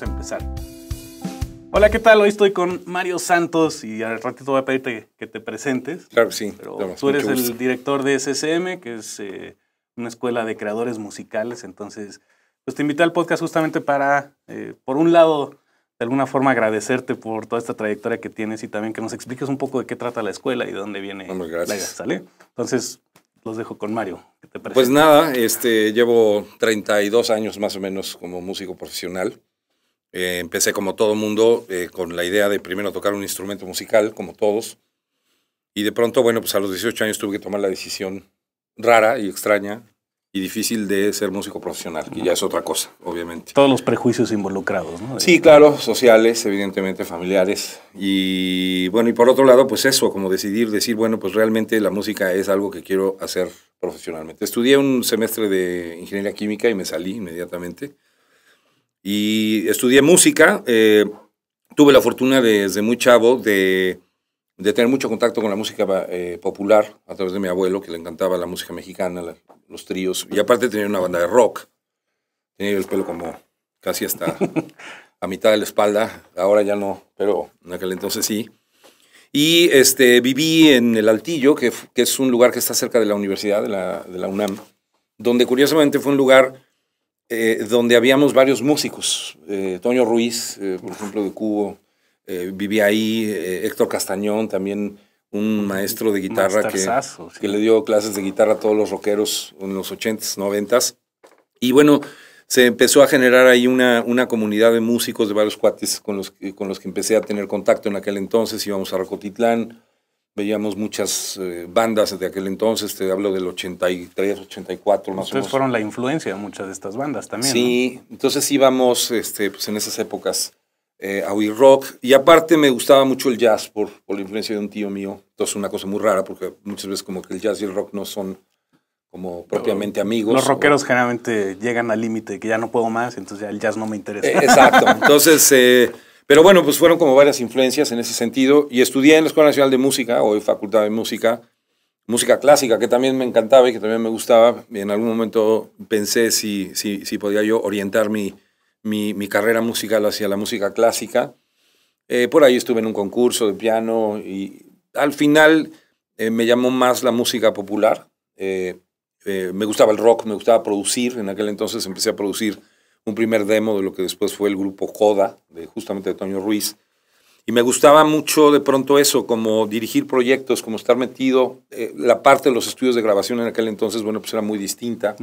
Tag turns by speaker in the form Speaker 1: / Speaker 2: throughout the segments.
Speaker 1: a empezar. Hola, ¿qué tal? Hoy estoy con Mario Santos y al ratito voy a pedirte que te presentes.
Speaker 2: Claro sí. tú eres el
Speaker 1: director de SSM, que es eh, una escuela de creadores musicales. Entonces, pues te invité al podcast justamente para, eh, por un lado, de alguna forma agradecerte por toda esta trayectoria que tienes y también que nos expliques un poco de qué trata la
Speaker 2: escuela y de dónde viene ¿sale?
Speaker 1: Entonces, los dejo con Mario. Pues
Speaker 2: nada, este, llevo 32 años más o menos como músico profesional. Eh, empecé como todo mundo eh, con la idea de primero tocar un instrumento musical, como todos. Y de pronto, bueno, pues a los 18 años tuve que tomar la decisión rara y extraña y difícil de ser músico profesional, que ya es otra cosa, obviamente. Todos los prejuicios involucrados, ¿no? Sí, claro, sociales, evidentemente, familiares. Y bueno, y por otro lado, pues eso, como decidir, decir, bueno, pues realmente la música es algo que quiero hacer profesionalmente. Estudié un semestre de ingeniería química y me salí inmediatamente. Y estudié música. Eh, tuve la fortuna desde muy chavo de, de, tener mucho contacto con la música eh, popular a través de mi abuelo, que le encantaba la música mexicana, los tríos. Y aparte tenía una banda de rock. Tenía el pelo como casi hasta a mitad de la espalda. Ahora ya no, pero en aquel entonces sí. Y este, viví en el Altillo, que, que es un lugar que está cerca de la universidad, de la, de la UNAM, donde curiosamente fue un lugar eh, donde habíamos varios músicos. Eh, Toño Ruiz, eh, por ejemplo, de Cubo, vivía ahí. Héctor Castañón, también un maestro de guitarra que, que, le dio clases de guitarra a todos los rockeros en los 80s, 90 Y bueno, se empezó a generar ahí una, una comunidad de músicos, de varios cuates con los, con los que empecé a tener contacto en aquel entonces. Íbamos a Rocotitlán, veíamos muchas eh, bandas de aquel entonces, te hablo del 83, 84 más o
Speaker 1: fueron la influencia de muchas de estas bandas también.
Speaker 2: Sí, entonces íbamos este, pues en esas épocas eh, a oír rock y aparte me gustaba mucho el jazz por, la influencia de un tío mío. Entonces una cosa muy rara porque muchas veces como que el jazz y el rock no son como propiamente amigos. Los rockeros
Speaker 1: generalmente llegan al límite de que ya no puedo más, entonces ya el jazz no me interesa. Eh, exacto,
Speaker 2: entonces... Pero bueno, pues fueron como varias influencias en ese sentido. Y estudié en la Escuela Nacional de Música, hoy Facultad de Música, música clásica, que también me encantaba y que también me gustaba. En algún momento pensé si, si, si podía yo orientar mi, carrera musical hacia la música clásica. Eh, por ahí estuve en un concurso de piano y al final eh, me llamó más la música popular. Eh, me gustaba el rock, me gustaba producir. En aquel entonces empecé a producir un primer demo de lo que después fue el grupo Joda, de, justamente de Toño Ruiz. Y me gustaba mucho de pronto eso, como dirigir proyectos, como estar metido. Eh, la parte de los estudios de grabación en aquel entonces, bueno, pues era muy distinta.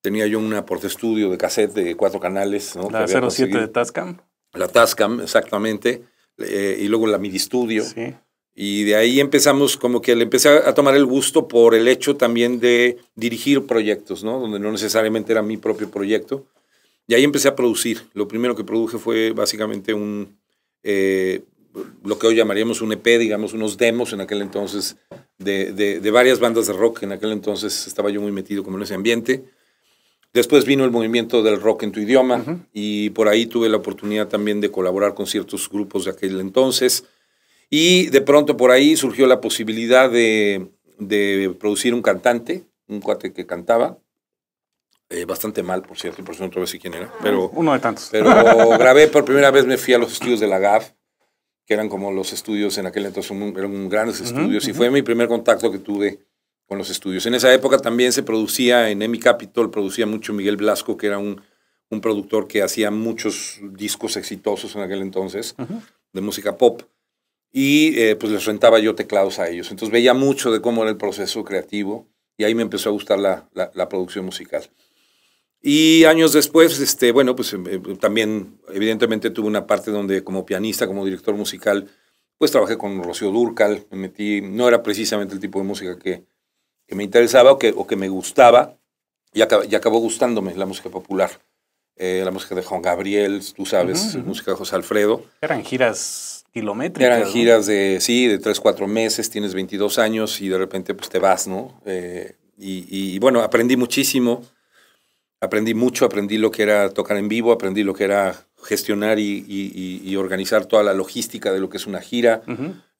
Speaker 2: Tenía yo una estudio de cassette de cuatro canales. ¿no? La 07 de Tascam. La Tascam, exactamente. Eh, y luego la MIDI Studio. Y de ahí empezamos, como que le empecé a tomar el gusto por el hecho también de dirigir proyectos, ¿no? Donde no necesariamente era mi propio proyecto, y ahí empecé a producir. Lo primero que produje fue básicamente un, eh, lo que hoy llamaríamos un EP, digamos, unos demos en aquel entonces de, varias bandas de rock. En aquel entonces estaba yo muy metido como en ese ambiente. Después vino el movimiento del rock en tu idioma y por ahí tuve la oportunidad también de colaborar con ciertos grupos de aquel entonces. Y de pronto por ahí surgió la posibilidad de, de producir un cantante, un cuate que cantaba, eh, bastante mal, por cierto, por eso no te voy a quién era. Pero, Uno de tantos. Pero grabé por primera vez, me fui a los estudios de la GAF, que eran como los estudios en aquel entonces, eran grandes estudios, y fue mi primer contacto que tuve con los estudios. En esa época también se producía, en Emi capital producía mucho Miguel Blasco, que era un, un productor que hacía muchos discos exitosos en aquel entonces, de música pop. Y eh, pues les rentaba yo teclados a ellos. Entonces veía mucho de cómo era el proceso creativo y ahí me empezó a gustar la, la, la producción musical. Y años después, este, bueno, pues em, em, también evidentemente tuve una parte donde como pianista, como director musical, pues trabajé con Rocío Durcal, me metí, no era precisamente el tipo de música que, que me interesaba o que, o que me gustaba, y, y, acabó gustándome la música popular. Eh, la música de Juan Gabriel, tú sabes, música de José Alfredo. Eran giras kilométricas. Eran giras de, sí, de 3, 4 meses, tienes 22 años y de repente pues te vas, ¿no? Eh, y bueno, aprendí muchísimo aprendí mucho, aprendí lo que era tocar en vivo, aprendí lo que era gestionar y, organizar toda la logística de lo que es una gira,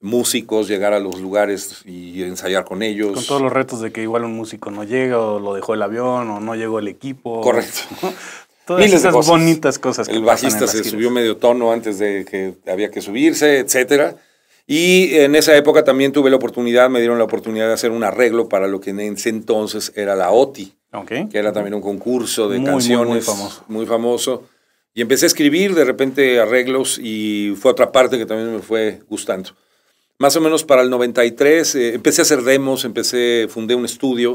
Speaker 2: músicos, llegar a los lugares y ensayar con ellos. Con todos los
Speaker 1: retos de que igual un músico no llega o lo dejó el avión o no llegó el equipo. Correcto.
Speaker 2: Todas esas bonitas cosas. el bajista se subió medio tono antes de que había que subirse, etcétera. Y en esa época también tuve la oportunidad, me dieron la oportunidad de hacer un arreglo para lo que en ese entonces era la OTI, que era también un concurso de canciones muy, famoso. muy famoso. Y empecé a escribir de repente arreglos y fue otra parte que también me fue gustando. Más o menos para el 93 eh, empecé a hacer demos, empecé, fundé un estudio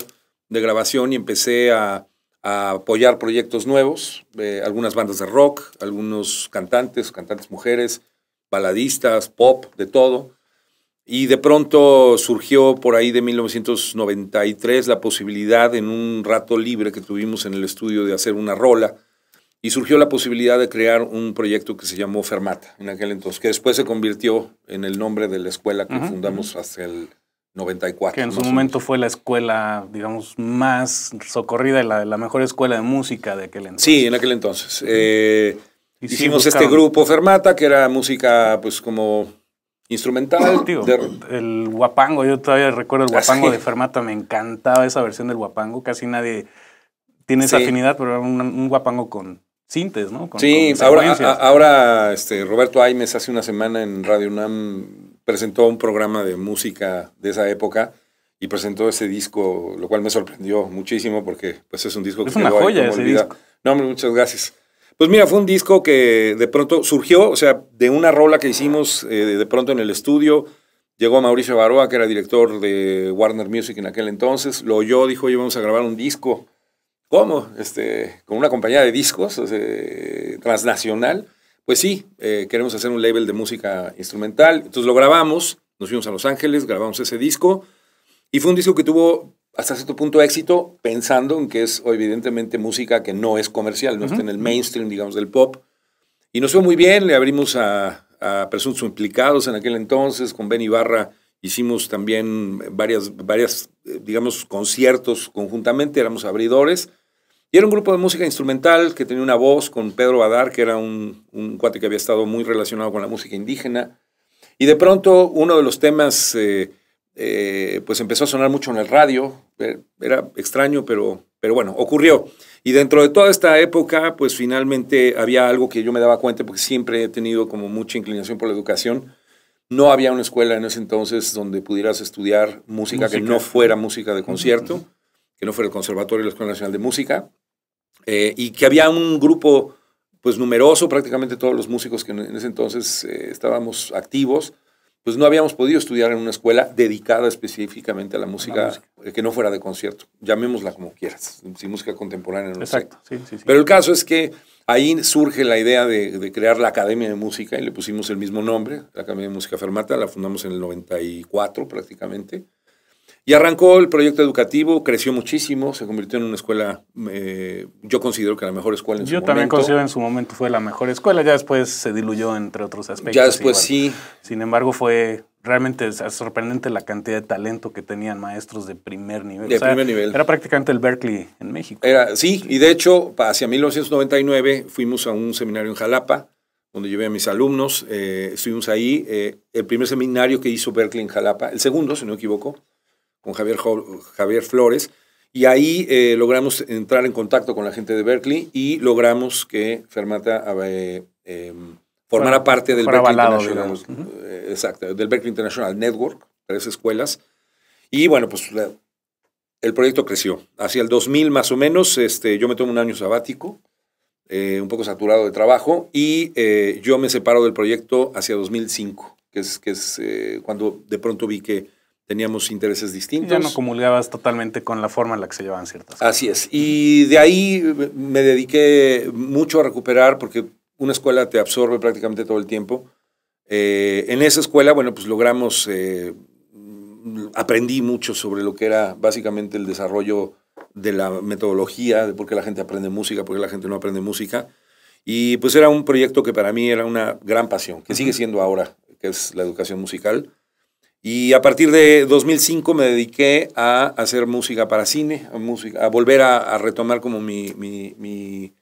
Speaker 2: de grabación y empecé a, apoyar proyectos nuevos, eh, algunas bandas de rock, algunos cantantes, cantantes mujeres, baladistas, pop, de todo. Y de pronto surgió por ahí de 1993 la posibilidad, en un rato libre que tuvimos en el estudio, de hacer una rola. Y surgió la posibilidad de crear un proyecto que se llamó Fermata en aquel entonces, que después se convirtió en el nombre de la escuela que fundamos hasta el 94. Que en su momento fue la escuela,
Speaker 1: digamos, más socorrida, la, la mejor escuela de música de aquel entonces.
Speaker 2: Sí, en aquel entonces. Eh, hicimos este grupo Fermata, que era música, pues como instrumental. Tío,
Speaker 1: El guapango, yo todavía recuerdo el ah, guapango de Fermata, me encantaba esa versión del guapango, casi nadie tiene esa afinidad, pero era un, guapango con sintes, ¿no? sí, ahora,
Speaker 2: este, Roberto Aimes hace una semana en Radio UNAM presentó un programa de música de esa época y presentó ese disco, lo cual me sorprendió muchísimo porque pues es un disco que es una joya ese No, hombre, muchas gracias. Pues mira, fue un disco que de pronto surgió, o sea, de una rola que hicimos eh, de pronto en el estudio. Llegó Mauricio Baroa, que era director de Warner Music en aquel entonces, lo oyó, dijo, oye, vamos a grabar un disco. ¿Cómo? Este, con una compañía de discos transnacional. Pues sí, eh, queremos hacer un label de música instrumental. Entonces lo grabamos, nos fuimos a Los Ángeles, grabamos ese disco. Y fue un disco que tuvo hasta cierto punto éxito, pensando en que es evidentemente música que no es comercial, no está en el mainstream, digamos, del pop. Y nos fue muy bien, le abrimos a, a presuntos implicados en aquel entonces, con Ben Ibarra hicimos también varias, varias, eh, digamos, conciertos conjuntamente, éramos abridores. Y era un grupo de música instrumental que tenía una voz con Pedro Badar, que era un, un cuate que había estado muy relacionado con la música indígena. Y de pronto uno de los temas... Eh, eh, pues empezó a sonar mucho en el radio, eh, era extraño, pero, pero bueno, ocurrió. Y dentro de toda esta época, pues finalmente había algo que yo me daba cuenta, porque siempre he tenido como mucha inclinación por la educación. No había una escuela en ese entonces donde pudieras estudiar música, que no fuera música de concierto, que no fuera el Conservatorio y la Escuela Nacional de Música, eh, y que había un grupo pues numeroso, prácticamente todos los músicos que en ese entonces estábamos activos, pues no habíamos podido estudiar en una escuela dedicada específicamente a la música, eh, que no fuera de concierto, llamémosla como quieras, sin música contemporánea. No Exacto, Sí, sí, Pero el caso es que ahí surge la idea de, de, crear la Academia de Música y le pusimos el mismo nombre, la Academia de Música Fermata, la fundamos en el 94 prácticamente. Y arrancó el proyecto educativo, creció muchísimo, se convirtió en una escuela, eh, yo considero que la mejor escuela en su momento. Yo también considero
Speaker 1: en su momento fue la mejor escuela, ya después se diluyó entre otros aspectos. Ya después sí. Sin embargo, fue realmente sorprendente la cantidad de talento que tenían maestros de primer nivel. De primer nivel. Era prácticamente el Berkeley en México.
Speaker 2: Era, sí, y de hecho, hacia 1999 fuimos a un seminario en Jalapa, donde llevé a mis alumnos, eh, estuvimos ahí, eh, el primer seminario que hizo Berkeley en Jalapa, el segundo, si no me equivoco, con Javier, Javier Flores, y ahí eh, logramos entrar en contacto con la gente de Berkeley y logramos que Fermata eh, em, formara parte del Berkeley International, eh, del International Network, tres escuelas. Y bueno, pues el proyecto creció. Hacia el 2000 más o menos, este, yo me tomo un año sabático, un poco saturado de trabajo, y yo me separo del proyecto hacia 2005, que es, que es cuando de pronto vi que teníamos intereses distintos. Ya no
Speaker 1: comulgabas totalmente con la forma en la que se llevaban ciertas
Speaker 2: cosas. Así es. Y de ahí me dediqué mucho a recuperar porque una escuela te absorbe prácticamente todo el tiempo. Eh, en esa escuela, bueno, pues logramos, eh, aprendí mucho sobre lo que era básicamente el desarrollo de la metodología, de por qué la gente aprende música, por qué la gente no aprende música. Y pues era un proyecto que para mí era una gran pasión, que sigue siendo ahora, que es la educación musical. Y a partir de 2005 me dediqué a hacer música para cine, a, música, a volver a, retomar como mi,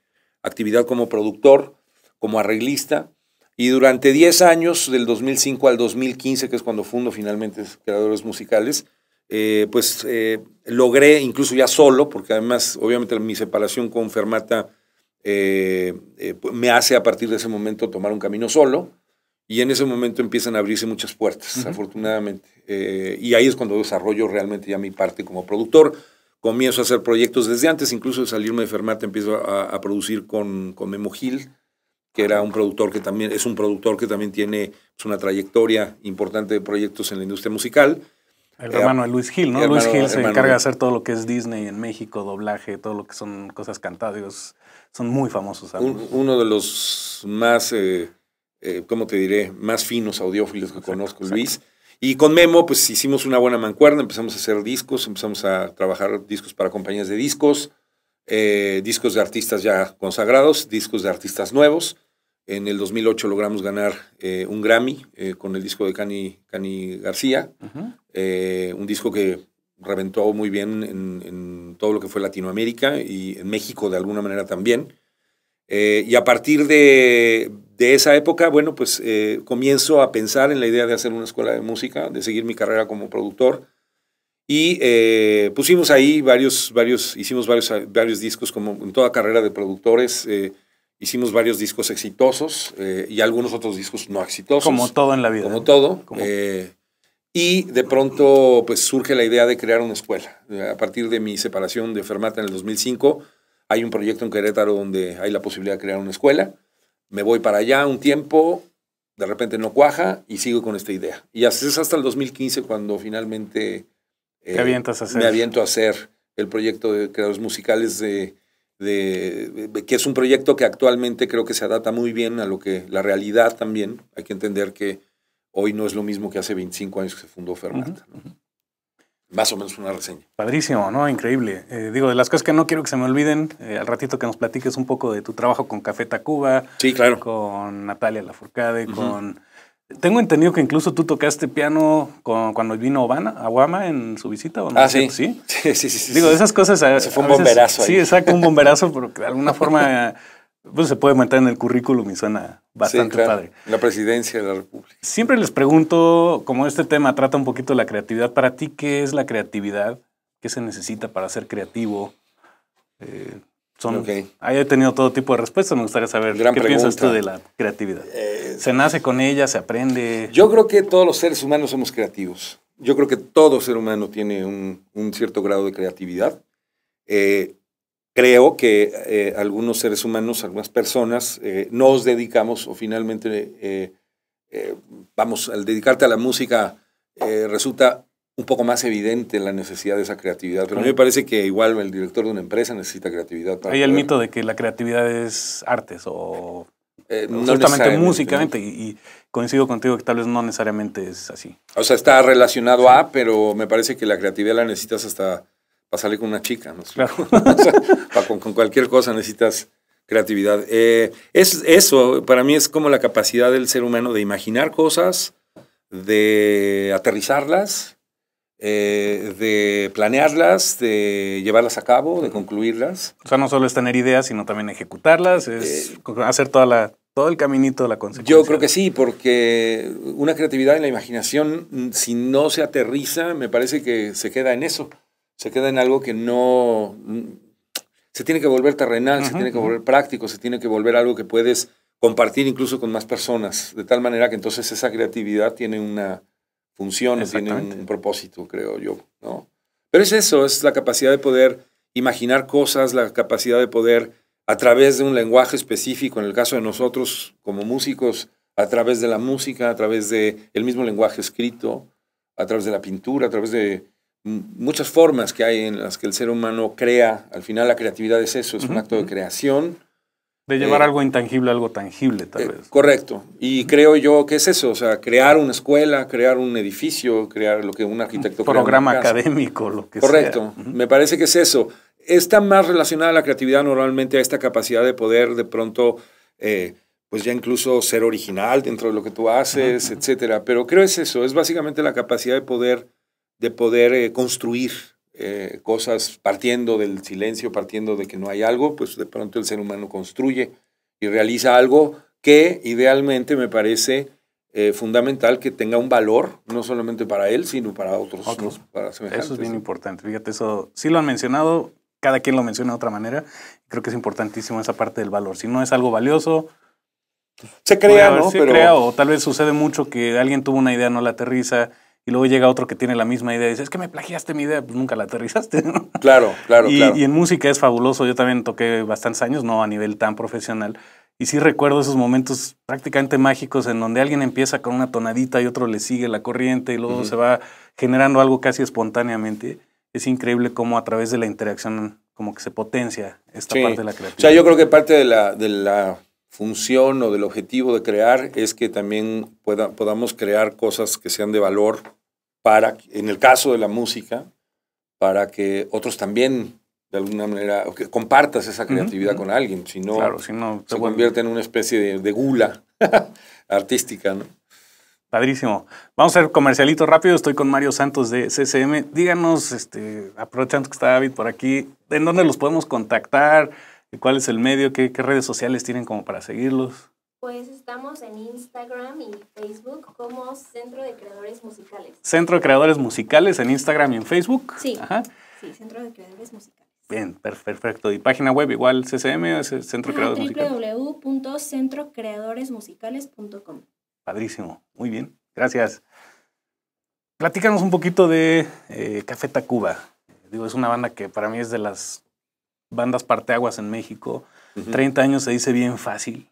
Speaker 2: actividad como productor, como arreglista. Y durante 10 años, del 2005 al 2015, que es cuando fundo finalmente Creadores Musicales, eh, pues eh, logré, incluso ya solo, porque además obviamente mi separación con Fermata eh, me hace a partir de ese momento tomar un camino solo, y en ese momento empiezan a abrirse muchas puertas, afortunadamente. Eh, y ahí es cuando desarrollo realmente ya mi parte como productor. Comienzo a hacer proyectos desde antes, incluso de salirme de Fermat, empiezo a, producir con, con Memo Gil, que era un productor que también es un productor que también tiene pues, una trayectoria importante de proyectos en la industria musical. El eh, hermano de Luis Gil, ¿no? Luis Gil se encarga de
Speaker 1: hacer todo lo que es Disney en México, doblaje, todo lo que son cosas cantadas. son muy famosos.
Speaker 2: uno de los más eh, eh, ¿cómo te diré?, más finos audiófilos que conozco, Luis. Y con Memo, pues hicimos una buena mancuerna, empezamos a hacer discos, empezamos a trabajar discos para compañías de discos, eh, discos de artistas ya consagrados, discos de artistas nuevos. En el 2008 logramos ganar eh, un Grammy eh, con el disco de Cani, Cani García, un disco que reventó muy bien en, todo lo que fue Latinoamérica y en México de alguna manera también. y a partir de de esa época, bueno, pues eh, comienzo a pensar en la idea de hacer una escuela de música, de seguir mi carrera como productor. Y eh, pusimos ahí varios, varios, hicimos varios, varios discos como en toda carrera de productores. Eh, hicimos varios discos exitosos y algunos otros discos no exitosos. Como todo en la vida. Como todo. y de pronto pues surge la idea de crear una escuela. A partir de mi separación de Fermata en el 2005, hay un proyecto en Querétaro donde hay la posibilidad de crear una escuela me voy para allá un tiempo, de repente no cuaja y sigo con esta idea. Y así es hasta el 2015 cuando finalmente eh, me aviento a hacer el proyecto de creadores musicales de, de, que es un proyecto que actualmente creo que se adapta muy bien a lo que la realidad también. Hay que entender que hoy no es lo mismo que hace 25 años que se fundó Fermata más o menos una reseña.
Speaker 1: Padrísimo, ¿no? Increíble. Eh, digo, de las cosas que no quiero que se me olviden, eh, al ratito que nos platiques un poco de tu trabajo con Café Tacuba. Sí, claro. Con Natalia Lafourcade, con... Tengo entendido que incluso tú tocaste piano cuando vino Obama, en su visita, no? Ah, sí. ¿Sí? sí, sí, Digo, esas cosas... Eh, se fue un bomberazo ahí. Sí, exacto, un bomberazo, pero que de alguna forma pues se puede meter en el currículum y suena bastante padre. La presidencia de la República. Siempre les pregunto, como este tema trata un poquito la creatividad, para ti, ¿qué es la creatividad? ¿Qué se necesita para ser creativo? Eh, son, ahí he tenido todo tipo de respuestas, me gustaría saber qué piensas tú de la creatividad.
Speaker 2: Eh, ¿Se nace con ella? ¿Se aprende? Yo creo que todos los seres humanos somos creativos. Yo creo que todo ser humano tiene un, un cierto grado de creatividad. Eh, creo que eh, algunos seres humanos, algunas personas, eh, nos dedicamos o finalmente, eh, vamos, al dedicarte a la música resulta un poco más evidente la necesidad de esa creatividad. Pero a mí me parece que igual el director de una empresa necesita creatividad. Para Hay el mito
Speaker 1: de que la creatividad es artes o... No justamente músicamente y, coincido contigo que tal vez no necesariamente es así.
Speaker 2: O sea, está relacionado a, pero me parece que la creatividad la necesitas hasta para salir con una chica, ¿no? Claro. con, cualquier cosa necesitas creatividad. Eh, es, eso para mí es como la capacidad del ser humano de imaginar cosas, de aterrizarlas, eh, de planearlas, de llevarlas a cabo, de concluirlas.
Speaker 1: O sea, no solo es tener ideas, sino también ejecutarlas, es eh, hacer toda la, todo el caminito de
Speaker 2: la consecuencia. Yo creo que sí, porque una creatividad en la imaginación, si no se aterriza, me parece que se queda en eso se queda en algo que no... Se tiene que volver terrenal, se tiene que volver práctico, se tiene que volver algo que puedes compartir incluso con más personas, de tal manera que entonces esa creatividad tiene una función, tiene un, propósito, creo yo, ¿no? Pero es eso, es la capacidad de poder imaginar cosas, la capacidad de poder, a través de un lenguaje específico, en el caso de nosotros como músicos, a través de la música, a través del el mismo lenguaje escrito, a través de la pintura, a través de muchas formas que hay en las que el ser humano crea. Al final la creatividad es eso, es un acto de creación. De eh, llevar algo intangible a algo tangible, tal eh, vez. Correcto. Y creo yo que es eso, o sea, crear una escuela, crear un edificio, crear lo que un arquitecto... Un programa académico, lo que correcto. sea. Correcto. Me parece que es eso. Está más relacionada la creatividad normalmente a esta capacidad de poder de pronto... Eh, pues ya incluso ser original dentro de lo que tú haces, etcétera. Pero creo es eso, es básicamente la capacidad de poder de poder eh, construir eh, cosas partiendo del silencio, partiendo de que no hay algo, pues de pronto el ser humano construye y realiza algo que idealmente me parece eh, fundamental que tenga un valor, no solamente para él, sino para otros. Para Eso es bien
Speaker 1: importante. Fíjate, eso sí lo han mencionado, cada quien lo menciona de otra manera. Creo que es importantísimo esa parte del valor. Si no es algo valioso, se crea, ¿no? Se crea, o tal vez sucede mucho que alguien tuvo una idea, no la aterriza y luego llega otro que tiene la misma idea y dice, es que me plagiaste mi idea, pues nunca la aterrizaste. Claro, claro, y, claro. Y en música es fabuloso, yo también toqué bastantes años, no a nivel tan profesional, y sí recuerdo esos momentos prácticamente mágicos en donde alguien empieza con una tonadita y otro le sigue la corriente y luego se va generando algo casi espontáneamente. Es increíble cómo a través de la interacción como que se potencia esta parte de la creatividad. O
Speaker 2: sea, yo creo que parte de la, de la función o del objetivo de crear es que también podamos crear cosas que sean de valor para, en el caso de la música, para que otros también, de alguna manera, que compartas esa creatividad con alguien, si no, se convierte en una especie de, gula
Speaker 1: artística, ¿no? Padrísimo. Vamos a hacer comercialito rápido. Estoy con Mario Santos de CCM. Díganos, este, aprovechando que está David por aquí, ¿en dónde los podemos contactar? ¿Y cuál es el medio? ¿Qué, redes sociales tienen como para seguirlos? Pues estamos en Instagram y Facebook como Centro de Creadores Musicales. Centro de Creadores Musicales en Instagram y en Facebook. Sí. Ajá. Sí, Centro de Creadores Musicales. Bien, perfecto. ¿Y página web igual, CCM, es Centro de Creadores ah, Musicales? www.centrocreadoresmusicales.com. Padrísimo, muy bien, gracias. Platícanos un poquito de eh, Café Tacuba. Digo, es una banda que para mí es de las bandas parteaguas en México. 30 años se dice bien fácil.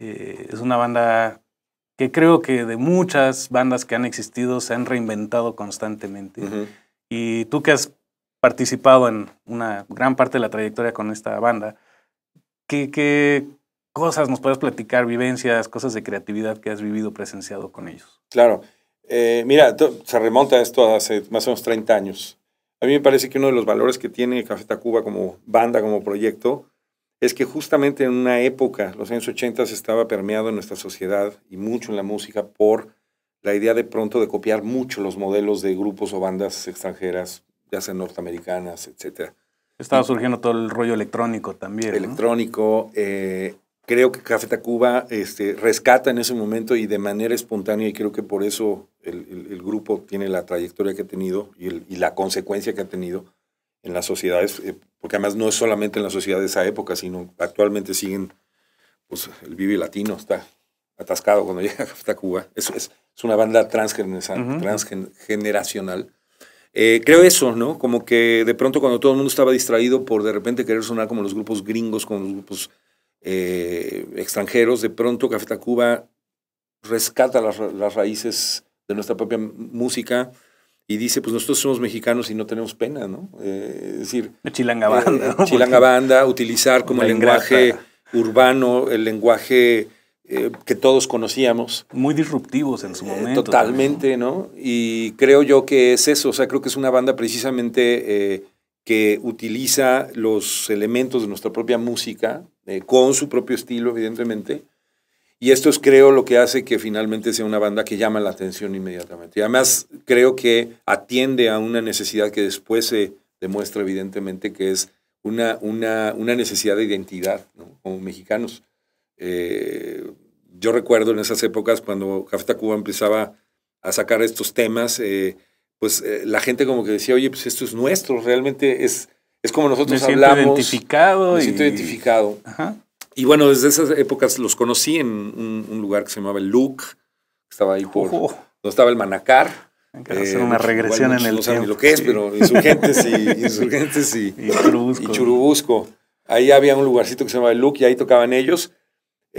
Speaker 1: Eh, es una banda que creo que de muchas bandas que han existido se han reinventado constantemente. Y tú que has participado en una gran parte de la trayectoria con esta banda, ¿qué, cosas nos puedes platicar, vivencias, cosas de creatividad que has vivido, presenciado con ellos?
Speaker 2: Claro. Eh, mira, se remonta esto hace más o menos 30 años. A mí me parece que uno de los valores que tiene Café Tacuba como banda, como proyecto, es que justamente en una época, los años 80, estaba permeado en nuestra sociedad y mucho en la música por la idea de pronto de copiar mucho los modelos de grupos o bandas extranjeras, ya sean norteamericanas, etc. Estaba surgiendo todo el rollo electrónico también. Electrónico, eh, creo que Café Tacuba este, rescata en ese momento y de manera espontánea, y creo que por eso el, grupo tiene la trayectoria que ha tenido y, el, la consecuencia que ha tenido en las sociedades, eh, porque además no es solamente en la sociedad de esa época, sino actualmente siguen, pues el Vive Latino está atascado cuando llega Café Tacuba, es, es, una banda transgeneracional. Eh, creo eso, ¿no? Como que de pronto cuando todo el mundo estaba distraído por de repente querer sonar como los grupos gringos, como los grupos eh, extranjeros, de pronto Café Tacuba rescata las, raíces de nuestra propia música y dice, pues nosotros somos mexicanos y no tenemos pena, ¿no? Eh, es decir... Eh, chilanga Banda. utilizar como lenguaje urbano, el lenguaje que todos conocíamos.
Speaker 1: Muy disruptivos en su momento. totalmente,
Speaker 2: ¿no? Y creo yo que es eso, o sea, creo que es una banda precisamente que utiliza los elementos de nuestra propia música, eh, con su propio estilo, evidentemente. Y esto es, creo, lo que hace que finalmente sea una banda que llama la atención inmediatamente. Y además, creo que atiende a una necesidad que después se demuestra, evidentemente, que es una, una, una necesidad de identidad como mexicanos. Eh, yo recuerdo en esas épocas cuando Café Tacuba empezaba a sacar estos temas, eh, pues eh, la gente como que decía, oye, pues esto es nuestro, realmente es, es como nosotros me siento Identificado me siento identificado. Y bueno, desde esas épocas los conocí en un, lugar que se llamaba el Luke, estaba ahí por, oh. no estaba el Manacar. Que ah, hacer eh, una regresión en el no ni lo que es, pero insurgentes y insurgentes y, Churubusco. y, Churubusco. Ahí había un lugarcito que se llamaba el Luke y ahí tocaban ellos.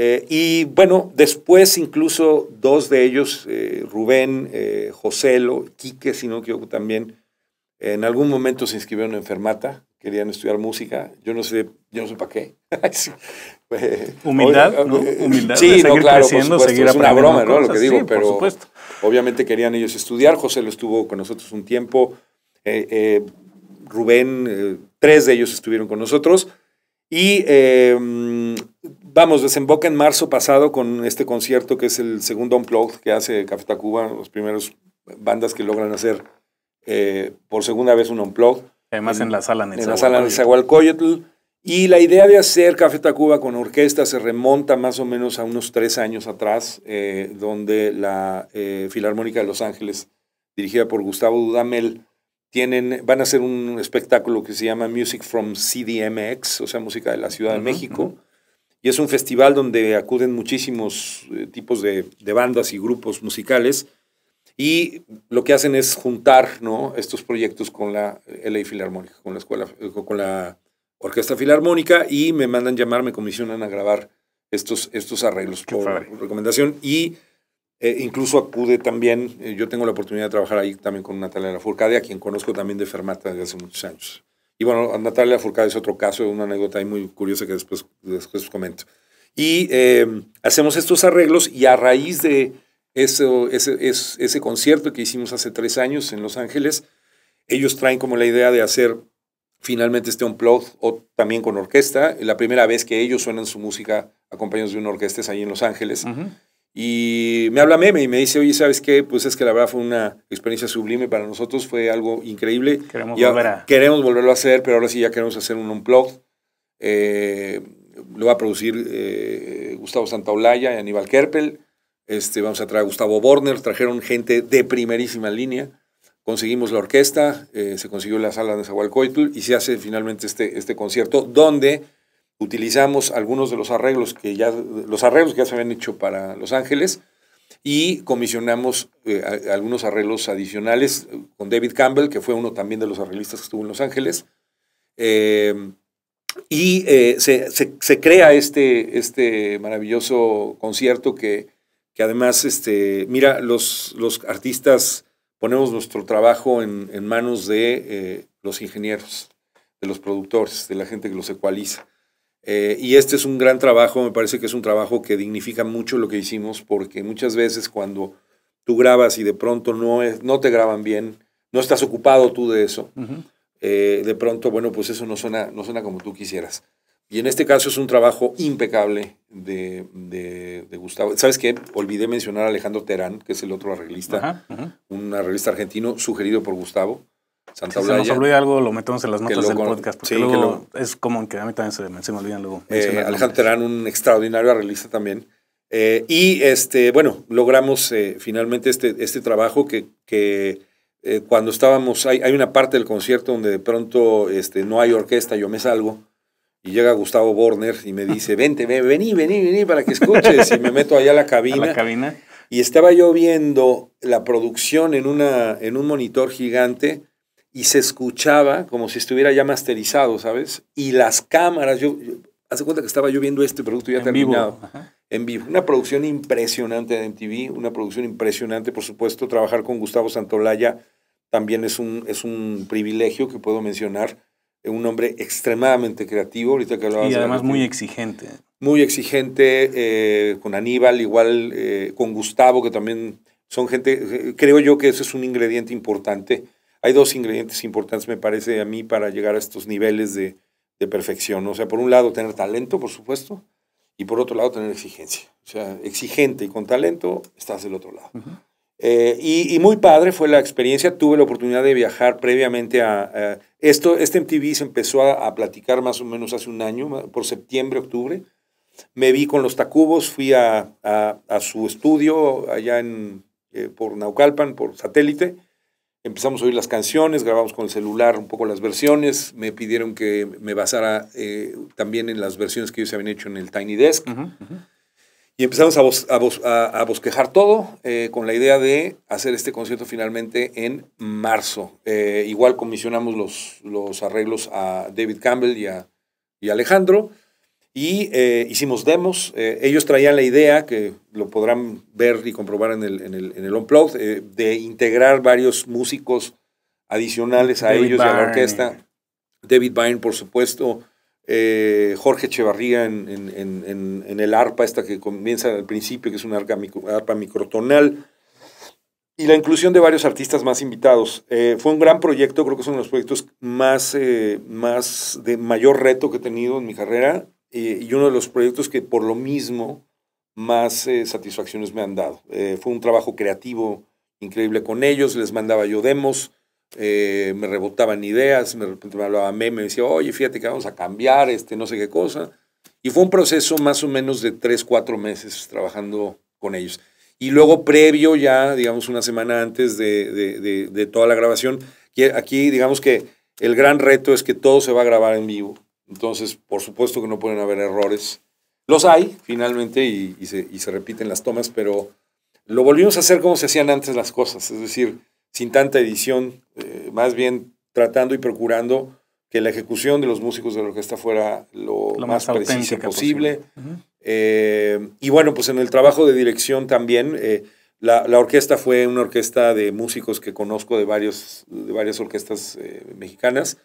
Speaker 2: Eh, y bueno, después incluso dos de ellos, eh, Rubén, eh, Joselo, Quique, si no equivoco también, en algún momento se inscribieron en Fermata, querían estudiar música, yo no sé, yo no sé para qué. humildad, Humildad seguir es una broma, lo que digo, pero obviamente querían ellos estudiar, José lo estuvo con nosotros un tiempo, eh, Rubén, tres de ellos estuvieron con nosotros, y em, vamos, desemboca en marzo pasado con este concierto que es el segundo Unplugged que hace Café Tacuba, los primeros bandas que logran hacer eh, por segunda vez un Unplugged. Además en, la sala En, la Y la idea de hacer Café Tacuba con orquesta se remonta más o menos a unos tres años atrás, eh, donde la eh, Filarmónica de Los Ángeles, dirigida por Gustavo Dudamel, tienen, van a hacer un espectáculo que se llama Music from CDMX, o sea, música de la Ciudad de México. Y es un festival donde acuden muchísimos eh, tipos de, de, bandas y grupos musicales. Y lo que hacen es juntar ¿no? estos proyectos con la LA Filarmónica, con la, escuela, eh, con la Orquesta Filarmónica, y me mandan llamar, me comisionan a grabar estos, estos arreglos por recomendación. Y eh, incluso acude también, eh, yo tengo la oportunidad de trabajar ahí también con Natalia Lafourcade, a quien conozco también de Fermata desde hace muchos años. Y bueno, Natalia Lafourcade es otro caso, una anécdota muy curiosa que después, después comento. Y eh, hacemos estos arreglos y a raíz de eso, ese, ese, concierto que hicimos hace tres años en Los Ángeles, ellos traen como la idea de hacer finalmente este unplug o también con orquesta. La primera vez que ellos suenan su música acompañados de una orquesta es ahí en Los Ángeles. Y me habla Meme y me dice, oye, ¿sabes qué? Pues es que la verdad fue una experiencia sublime para nosotros, fue algo increíble. Queremos, volver a... queremos volverlo a hacer, pero ahora sí ya queremos hacer un unplug. Eh, lo va a producir eh, Gustavo Santaolalla y Aníbal Kerpel. Este, vamos a traer a Gustavo Borner, trajeron gente de primerísima línea. Conseguimos la orquesta, eh, se consiguió la sala de Zahualcoitl y se hace finalmente este, este concierto donde utilizamos algunos de los arreglos que ya, los arreglos que ya se habían hecho para Los Ángeles y comisionamos eh, algunos arreglos adicionales eh, con David Campbell, que fue uno también de los arreglistas que estuvo en Los Ángeles. Eh, y se, crea este, este maravilloso concierto que, que además, este, mira, los, los artistas ponemos nuestro trabajo en manos de los ingenieros, de los productores, de la gente que los ecualiza. Eh, y este es un gran trabajo, me parece que es un trabajo que dignifica mucho lo que hicimos, porque muchas veces cuando tú grabas y de pronto no, no te graban bien, no estás ocupado tú de eso, eh, de pronto, bueno, pues eso no suena, no suena como tú quisieras. Y en este caso es un trabajo impecable de, de, Gustavo. ¿Sabes qué? Olvidé mencionar a Alejandro Terán, que es el otro arreglista, un arreglista argentino sugerido por Gustavo si se nos olvida
Speaker 1: algo, lo metemos en las notas del podcast, porque luego es como que a mí también se, se me olvidan luego.
Speaker 2: Eh, Alejandro Terán, un extraordinario arreglista también. Eh, y este, bueno, logramos eh, finalmente este, este trabajo que, que cuando estábamos, hay, hay, una parte del concierto donde de pronto este, no hay orquesta, yo me salgo. Y llega Gustavo Borner y me dice, vente, vení, vení, vení para que escuches. Y me meto allá a la cabina. la cabina? Y estaba yo viendo la producción en, una, en un monitor gigante y se escuchaba como si estuviera ya masterizado, ¿sabes? Y las cámaras, yo, hace cuenta que estaba yo viendo este producto ya terminado. En vivo. Una producción impresionante de MTV, una producción impresionante, por supuesto, trabajar con Gustavo Santolaya también es un, es un privilegio que puedo mencionar. Eh, un hombre extremadamente creativo, ahorita que Y además muy
Speaker 1: exigente.
Speaker 2: Muy exigente, eh, con Aníbal, igual eh, con Gustavo, que también son gente, creo yo que eso es un ingrediente importante hay dos ingredientes importantes, me parece a mí, para llegar a estos niveles de, de perfección. O sea, por un lado, tener talento, por supuesto, y por otro lado, tener exigencia. O sea, exigente y con talento, estás del otro lado. Eh, y, muy padre fue la experiencia. Tuve la oportunidad de viajar previamente a... esto, este MTV se empezó a, platicar más o menos hace un año, por septiembre, octubre. Me vi con los Tacubos, fui a, a su estudio allá en, eh, por Naucalpan, por satélite empezamos a oír las canciones, grabamos con el celular un poco las versiones, me pidieron que me basara eh, también en las versiones que ellos habían hecho en el Tiny Desk. Y empezamos a, a, a bosquejar todo eh, con la idea de hacer este concierto finalmente en marzo. Eh, igual comisionamos los, los arreglos a David Campbell y a, y Alejandro. Y eh, hicimos demos. Eh, ellos traían la idea, que lo podrán ver y comprobar en el, en el, en el Unplugged, eh, de integrar varios músicos adicionales a ellos y a la orquesta. David Byrne, por supuesto. Jorge Echevarría en, en, en, el arpa, esta que comienza al principio, que es un arpa, arpa microtonal. Y la inclusión de varios artistas más invitados. fue un gran proyecto, creo que es uno de los proyectos más, más de mayor reto que he tenido en mi carrera. Eh, y uno de los proyectos que por lo mismo más eh, satisfacciones me han dado. Eh, fue un trabajo creativo increíble con ellos, les mandaba yo demos, me rebotaban ideas, me, hablaba meme, me decía, oye, fíjate que vamos a cambiar, este, no sé qué cosa. Y fue un proceso más o menos de tres, cuatro meses trabajando con ellos. Y luego previo ya, digamos, una semana antes de, de toda la grabación, aquí digamos que el gran reto es que todo se va a grabar en vivo entonces, por supuesto que no pueden haber errores. Los hay, finalmente, y, se, repiten las tomas, pero lo volvimos a hacer como se hacían antes las cosas, es decir, sin tanta edición, eh, más bien tratando y procurando que la ejecución de los músicos de la orquesta fuera lo, más, precisa posible. Eh, y bueno, pues en el trabajo de dirección también, eh, la, orquesta fue una orquesta de músicos que conozco de, de varias orquestas mexicanas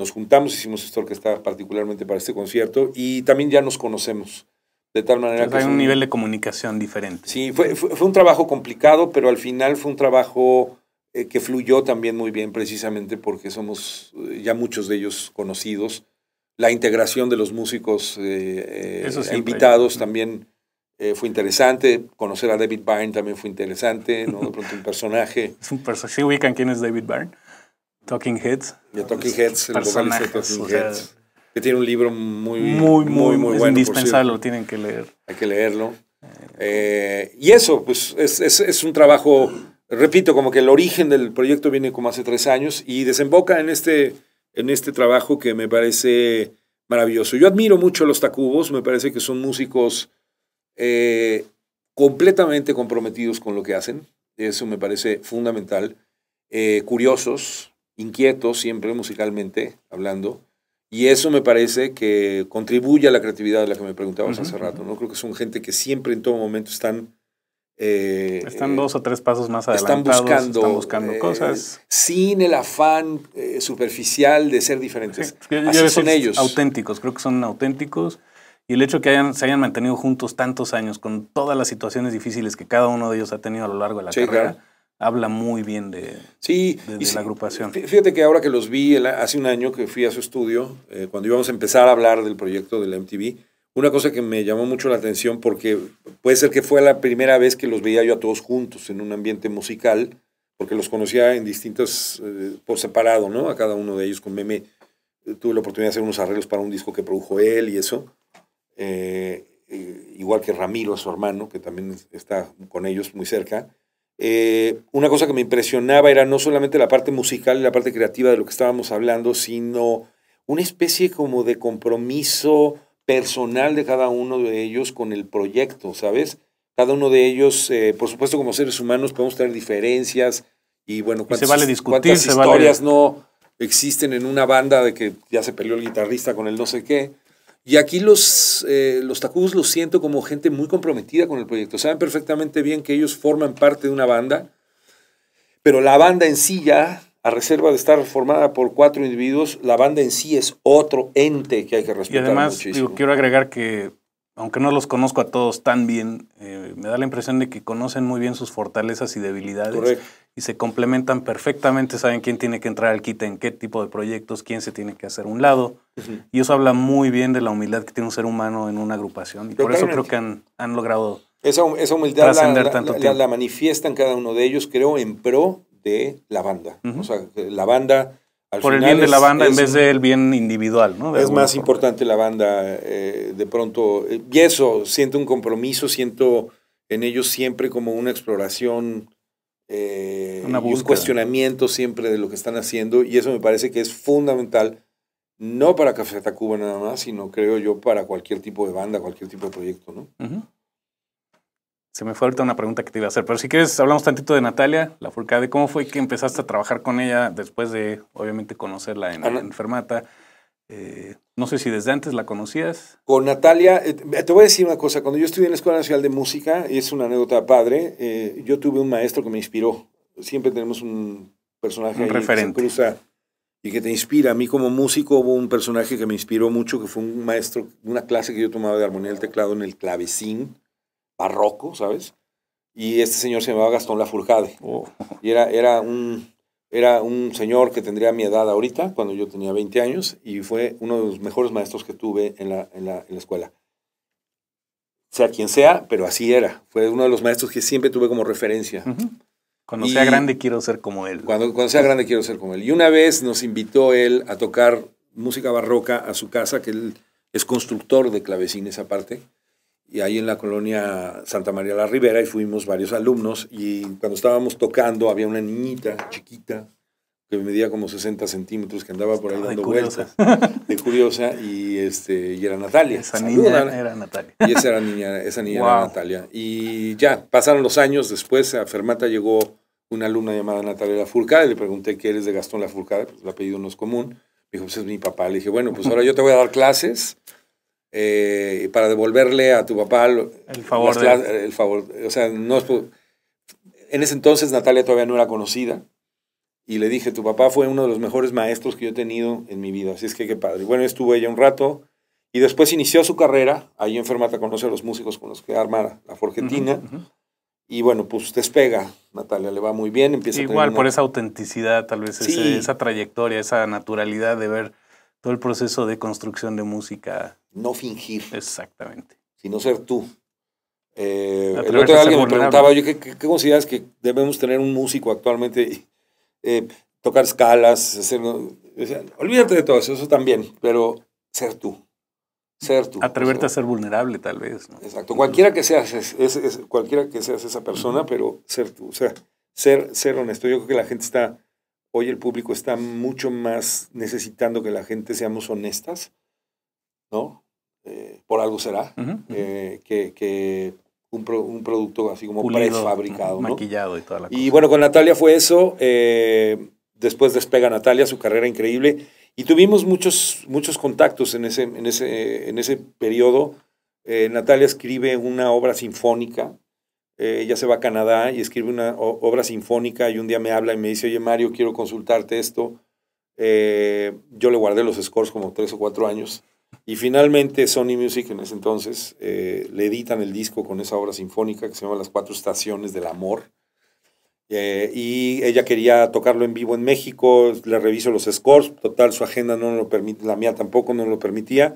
Speaker 2: nos juntamos, hicimos que está particularmente para este concierto y también ya nos conocemos. De tal manera que... Hay un, nivel de
Speaker 1: comunicación diferente.
Speaker 2: Sí, fue, fue, un trabajo complicado, pero al final fue un trabajo eh, que fluyó también muy bien, precisamente porque somos eh, ya muchos de ellos conocidos. La integración de los músicos eh, invitados también fue interesante. Conocer a David Byrne también fue interesante, De pronto un personaje. ¿Es un personaje? ¿Sí ubican quién es David Byrne? Talking Heads. Talking Heads, el vocalista Talking Heads. Que tiene un libro muy, muy, muy, muy, es bueno. Indispensable, lo tienen que leer. Hay que leerlo. Eh, y eso, pues es, un trabajo, repito, como que el origen del proyecto viene como hace tres años y desemboca en este, en este trabajo que me parece maravilloso. Yo admiro mucho a los Tacubos, me parece que son músicos eh, completamente comprometidos con lo que hacen, eso me parece fundamental, eh, curiosos, inquietos siempre musicalmente hablando. Y eso me parece que contribuye a la creatividad de la que me preguntabas hace rato, ¿no? Creo que son gente que siempre en todo momento están... Eh, están eh, dos
Speaker 1: o tres pasos más adelantados. Están buscando, buscando eh, cosas.
Speaker 2: Sin el afán superficial de ser diferentes. son ellos.
Speaker 1: Auténticos, creo que son auténticos. Y el hecho que hayan, se hayan mantenido juntos tantos años con todas las situaciones difíciles que cada uno de ellos ha tenido a lo largo de la carrera habla muy bien de, sí, de, la agrupación.
Speaker 2: Fíjate que ahora que los vi hace un año que fui a su estudio, eh, cuando íbamos a empezar a hablar del proyecto la MTV, una cosa que me llamó mucho la atención porque puede ser que fue la primera vez que los veía yo a todos juntos en un ambiente musical, porque los conocía en distintos, eh, por separado, ¿no? A cada uno de ellos con Meme. Eh, tuve la oportunidad de hacer unos arreglos para un disco que produjo él y eso. igual que Ramiro, su hermano, que también está con ellos muy cerca. Eh, una cosa que me impresionaba era no solamente la parte musical y la parte creativa de lo que estábamos hablando, sino una especie como de compromiso personal de cada uno de ellos con el proyecto, ¿sabes? Cada uno de ellos, eh, por supuesto, como seres humanos podemos tener diferencias y bueno, cuántas, se historias no existen en una banda de que ya se peleó el guitarrista con el no sé qué. Y aquí los, eh, los los siento como gente muy comprometida con el proyecto. Saben perfectamente bien que ellos forman parte de una banda, pero la banda en sí ya, a reserva de estar formada por cuatro individuos, la banda en sí es otro ente que hay que respetar. Y además,
Speaker 1: quiero agregar que, aunque no los conozco a todos tan bien, eh, me da la impresión de que conocen muy bien sus fortalezas y debilidades y se complementan perfectamente, saben quién tiene que entrar al kit en qué tipo de proyectos, quién se tiene que hacer un lado. Y eso habla muy bien de la humildad que tiene un ser humano en una agrupación. Y por eso creo que han, han logrado
Speaker 2: esa, esa humildad la, manifiestan cada uno de ellos, creo, en pro de la banda. O sea, la banda... Al por el bien de la banda en vez del bien individual, ¿no? es más importante la banda, eh, de pronto. Eh, y eso, siento un compromiso, siento en ellos siempre como una exploración eh, un cuestionamiento siempre de lo que están haciendo y eso me parece que es fundamental no para Café Cuba nada más, sino creo yo para cualquier tipo de banda, cualquier tipo de proyecto,
Speaker 1: ¿no? Se me fue ahorita una pregunta que te iba a hacer, pero si quieres hablamos tantito de Natalia, la de ¿cómo fue que empezaste a trabajar con ella después de, obviamente, conocerla en, la en eh, no sé si desde antes la
Speaker 2: conocías. Con Natalia, eh, eh, te voy a decir una cosa, cuando yo estudié en la Escuela Nacional de Música, y es una anécdota padre, yo tuve un maestro que me inspiró. Siempre tenemos un personaje que cruza y que te inspira. A mí como músico hubo un personaje que me inspiró mucho, que fue un maestro, una clase que yo tomaba de armonía del teclado en el clavecín barroco, ¿sabes? Y este señor se llamaba Gastón la Oh. Y era, era un, era un señor que tendría mi edad ahorita, cuando yo tenía 20 años, y fue uno de los mejores maestros que tuve en la, en la, escuela. Sea quien sea, pero así era. Fue uno de los maestros que siempre tuve como referencia.
Speaker 1: Cuando sea grande
Speaker 2: quiero ser como él. Cuando, cuando sea grande quiero ser como él. Y una vez nos invitó él a tocar música barroca a su casa, que él es constructor de clavecines aparte y ahí en la colonia Santa María la Ribera y fuimos varios alumnos y cuando estábamos tocando había una niñita chiquita que medía como 60 centímetros que andaba por ahí dando vueltas de curiosa y este y era Natalia esa niña era Natalia y esa era niña esa niña era Natalia y ya pasaron los años después a Fermata llegó una alumna llamada Natalia La y le pregunté qué eres de Gastón Lafourcade pues el apellido no es común me dijo pues es mi papá le dije bueno pues ahora yo te voy a dar clases eh, para devolverle a tu papá el favor. El favor. O sea, En ese entonces Natalia todavía no era conocida y le dije, tu papá fue uno de los mejores maestros que yo he tenido en mi vida, así es que qué padre. Bueno, estuvo ella un rato y después inició su carrera, ahí en Fermata conoce a los músicos con los que arma la forjetina. Y bueno, pues despega, Natalia, le va muy bien, empieza Igual, por esa
Speaker 1: autenticidad, tal vez, esa trayectoria, esa naturalidad de ver todo el proceso de construcción de música.
Speaker 2: No fingir. Exactamente. Sino ser tú. Eh,
Speaker 1: el otro día alguien me preguntaba,
Speaker 2: ¿qué, ¿qué, consideras que debemos tener un músico actualmente? Eh, tocar escalas, hacer, olvídate de todo eso, eso también, pero ser tú. Ser tú. Atreverte a ser vulnerable, tal vez. Exacto. Cualquiera que seas, es, cualquiera que seas esa persona, pero ser tú. O sea, ser, ser honesto. Yo creo que la gente está Hoy el público está mucho más necesitando que la gente seamos honestas, ¿no? Eh, por algo será, eh, que, un, producto así como prefabricado. Maquillado y toda la cosa. Y bueno, con Natalia fue eso. Eh, después despega Natalia, su carrera increíble. Y tuvimos muchos, muchos contactos en ese, en ese, en ese periodo. Natalia escribe una obra sinfónica ella eh, se va a Canadá y escribe una obra sinfónica y un día me habla y me dice, oye Mario, quiero consultarte esto. Eh, yo le guardé los scores como tres o cuatro años. Y finalmente Sony Music en ese entonces eh, le editan el disco con esa obra sinfónica que se llama Las Cuatro Estaciones del Amor. y ella quería tocarlo en vivo en México, le reviso los scores, total su agenda no lo permite, la mía tampoco no lo permitía.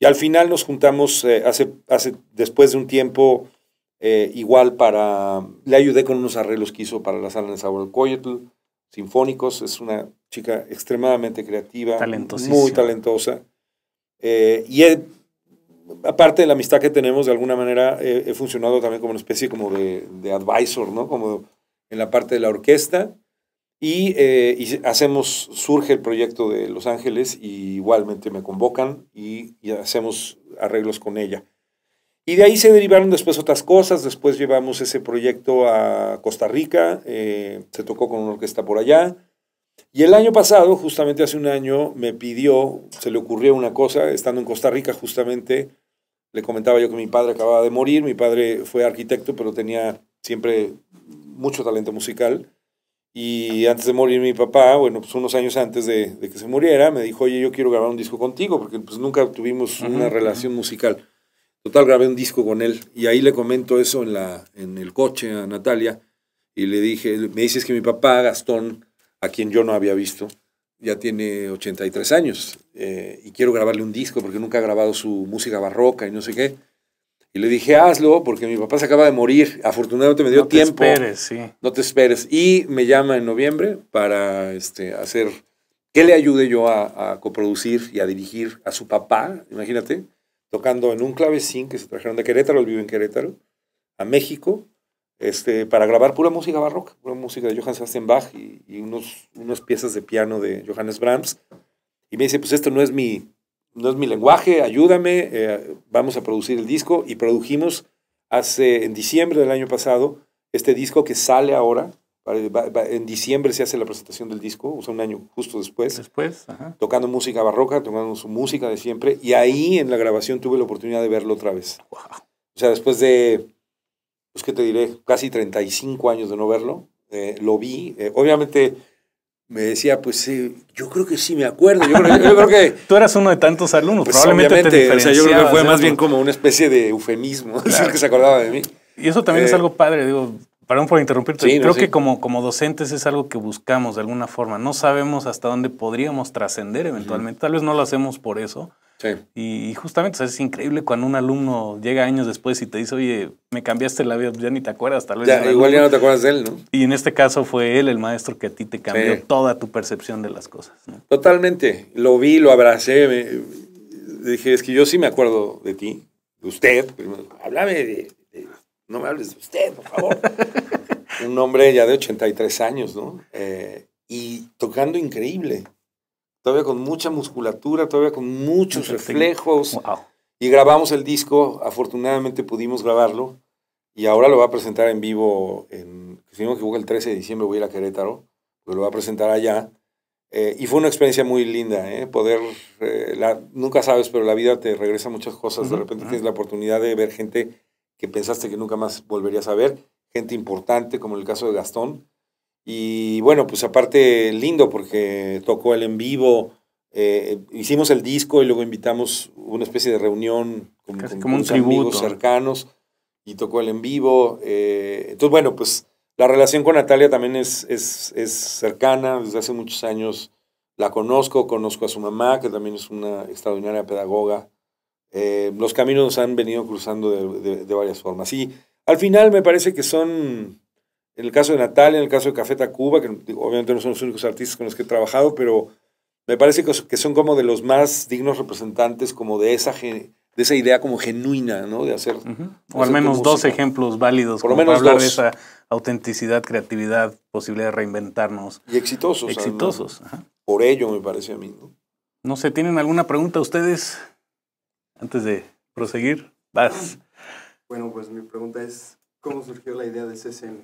Speaker 2: Y al final nos juntamos hace, hace, después de un tiempo eh, igual para, le ayudé con unos arreglos que hizo para la sala de Coyotl, sinfónicos, es una chica extremadamente creativa, muy talentosa. Eh, y aparte de la amistad que tenemos, de alguna manera he funcionado también como una especie como de, de, advisor, ¿no? Como en la parte de la orquesta. Y, eh, hacemos, surge el proyecto de Los Ángeles y igualmente me convocan y hacemos arreglos con ella. Y de ahí se derivaron después otras cosas, después llevamos ese proyecto a Costa Rica, eh, se tocó con una orquesta por allá. Y el año pasado, justamente hace un año, me pidió, se le ocurrió una cosa, estando en Costa Rica justamente, le comentaba yo que mi padre acababa de morir, mi padre fue arquitecto, pero tenía siempre mucho talento musical. Y antes de morir mi papá, bueno, pues unos años antes de, que se muriera, me dijo, oye, yo quiero grabar un disco contigo, porque pues nunca tuvimos una relación musical. Total, grabé un disco con él y ahí le comento eso en, la, en el coche a Natalia y le dije, me dices que mi papá, Gastón, a quien yo no había visto, ya tiene 83 años eh, y quiero grabarle un disco porque nunca ha grabado su música barroca y no sé qué. Y le dije, hazlo, porque mi papá se acaba de morir. Afortunadamente me dio tiempo. no te Esperes, sí. No te esperes. Y me llama en noviembre para este, hacer que le ayude yo a coproducir y a dirigir a su papá, imagínate tocando en un clavecín que se trajeron de Querétaro, él vive en Querétaro, a México, este, para grabar pura música barroca, pura música de Johann Sebastian Bach y, unas piezas de piano de Johannes Brahms. Y me dice, pues esto no es mi, no es mi lenguaje, ayúdame, eh, vamos a producir el disco. Y produjimos hace, en diciembre del año pasado este disco que sale ahora, en diciembre se hace la presentación del disco, o sea, un año justo después. Después, ajá. Tocando música barroca, tocando su música de siempre. Y ahí en la grabación tuve la oportunidad de verlo otra vez. O sea, después de, pues, que te diré? Casi 35 años de no verlo, eh, lo vi. Eh, obviamente me decía, pues sí yo creo que sí me acuerdo. Yo creo,
Speaker 1: que. Tú eras uno de tantos alumnos, pues, probablemente. yo creo que fue más ¿eh? bien
Speaker 2: como una especie de eufemismo, que se acordaba de mí. Y eso también es algo padre,
Speaker 1: digo Perdón por interrumpirte. Creo que como, como docentes es algo que buscamos de alguna forma. No sabemos hasta dónde podríamos trascender eventualmente. Tal vez no lo hacemos por eso. Sí. Y, justamente es increíble cuando un alumno llega años después y te dice, oye, me cambiaste la vida, ya ni te acuerdas,
Speaker 2: tal vez. igual ya no te
Speaker 1: acuerdas de él, ¿no? Y en este caso fue él el maestro que a ti te cambió toda tu percepción
Speaker 2: de las cosas. Totalmente. Lo vi, lo abracé, dije, es que yo sí me acuerdo de ti, de usted. Hablame de no me hables de usted, por favor. un hombre ya de 83 años, ¿no? Eh, y tocando increíble, todavía con mucha musculatura, todavía con muchos reflejos. Y grabamos el disco, afortunadamente pudimos grabarlo, y ahora lo va a presentar en vivo, en, si no me equivoco, el 13 de diciembre voy a ir a Querétaro, lo va a presentar allá. Eh, y fue una experiencia muy linda, ¿eh? poder, eh, la, nunca sabes, pero la vida te regresa muchas cosas, de repente tienes la oportunidad de ver gente que pensaste que nunca más volverías a ver, gente importante como en el caso de Gastón. Y bueno, pues aparte lindo porque tocó el en vivo, eh, hicimos el disco y luego invitamos una especie de reunión con, amigos cercanos y tocó el en vivo. Eh, entonces, bueno, pues la relación con Natalia también es, es, es, cercana, desde hace muchos años la conozco, conozco a su mamá, que también es una extraordinaria pedagoga eh, los caminos han venido cruzando de, de, varias formas. Y al final me parece que son, en el caso de Natalia, en el caso de Café Tacuba, que obviamente no son los únicos artistas con los que he trabajado, pero me parece que son como de los más dignos representantes como de esa de esa idea como genuina, ¿no? De hacer... O al menos dos ejemplos válidos Por lo menos para hablar de esa
Speaker 1: autenticidad, creatividad, posibilidad de reinventarnos. Y exitosos. Exitosos.
Speaker 2: Por ello me parece a mí,
Speaker 1: No sé, ¿tienen alguna pregunta ustedes? antes de proseguir,
Speaker 2: vas. Bueno, pues mi pregunta es, ¿cómo surgió la idea de CCM?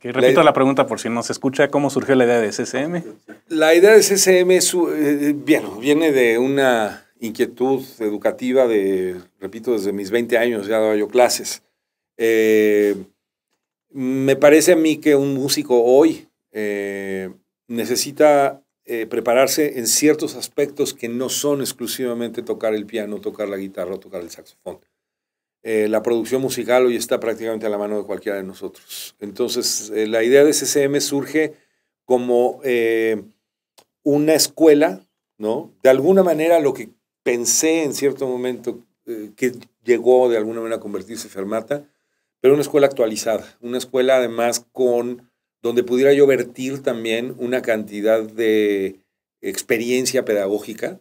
Speaker 1: repito la, pregunta por si no se escucha, ¿cómo surgió la idea de CCM?
Speaker 2: La idea de CCM eh, eh, viene de una inquietud educativa de, repito, desde mis 20 años ya daba yo clases. Eh, me parece a mí que un músico hoy necesita eh, prepararse en ciertos aspectos que no son exclusivamente tocar el piano, tocar la guitarra o tocar el saxofón. Eh, la producción musical hoy está prácticamente a la mano de cualquiera de nosotros. Entonces, eh, la idea de CCM surge como una escuela, ¿no? De alguna manera lo que pensé en cierto momento que llegó de alguna manera a convertirse en Fermata, pero una escuela actualizada, una escuela además con donde pudiera yo vertir también una cantidad de experiencia pedagógica.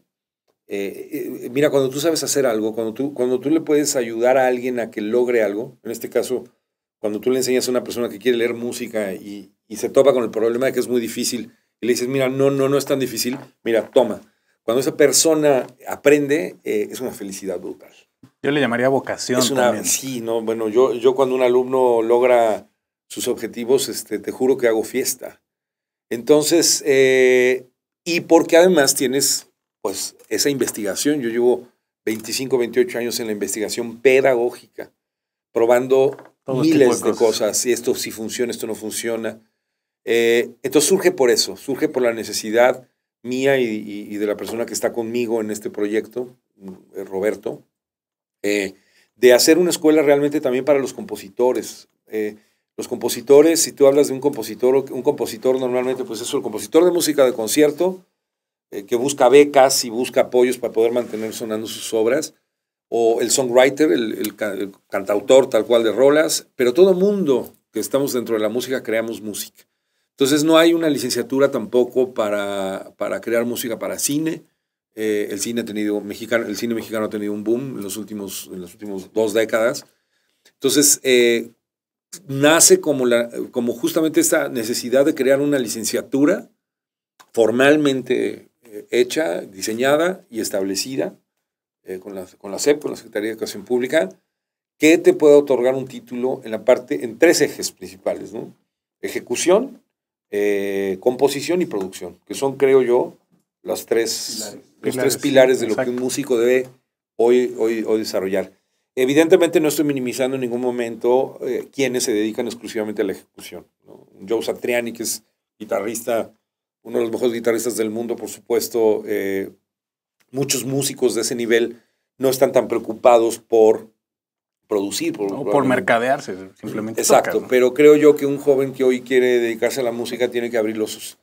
Speaker 2: Eh, eh, mira, cuando tú sabes hacer algo, cuando tú, cuando tú le puedes ayudar a alguien a que logre algo, en este caso, cuando tú le enseñas a una persona que quiere leer música y, se topa con el problema de que es muy difícil, y le dices, mira, no, no, no es tan difícil, mira, toma. Cuando esa persona aprende, eh, es una felicidad brutal. Yo le llamaría vocación. también. Sí, bueno, yo, yo cuando un alumno logra sus objetivos, este, te juro que hago fiesta. Entonces, eh, y porque además tienes pues esa investigación, yo llevo 25, 28 años en la investigación pedagógica, probando este miles de cosas. y esto sí funciona, esto no funciona. Eh, entonces surge por eso, surge por la necesidad mía y, de la persona que está conmigo en este proyecto, eh, Roberto, eh, de hacer una escuela realmente también para los compositores. Eh, los compositores, si tú hablas de un compositor, un compositor normalmente, pues es el compositor de música de concierto, eh, que busca becas y busca apoyos para poder mantener sonando sus obras, o el songwriter, el, cantautor tal cual de rolas, pero todo mundo que estamos dentro de la música creamos música. Entonces no hay una licenciatura tampoco para, para crear música para cine. Eh, el, cine ha tenido, mexicano, el cine mexicano ha tenido un boom en, los últimos, en las últimas dos décadas. Entonces, eh, nace como, la, como justamente esta necesidad de crear una licenciatura formalmente eh, hecha, diseñada y establecida eh, con, la, con la con la Secretaría de Educación Pública, que te pueda otorgar un título en la parte, en tres ejes principales, ¿no? Ejecución, eh, composición y producción, que son, creo yo, tres, los tres pilares de lo que un músico debe hoy, hoy, hoy desarrollar. Evidentemente no estoy minimizando en ningún momento eh, quienes se dedican exclusivamente a la ejecución. Joe Satriani, que es guitarrista, uno de los mejores guitarristas del mundo, por supuesto, eh, muchos músicos de ese nivel no están tan preocupados por producir. Por,
Speaker 1: mercadearse, simplemente. Exacto,
Speaker 2: pero creo yo que un joven que hoy quiere dedicarse a la música tiene que abrir los,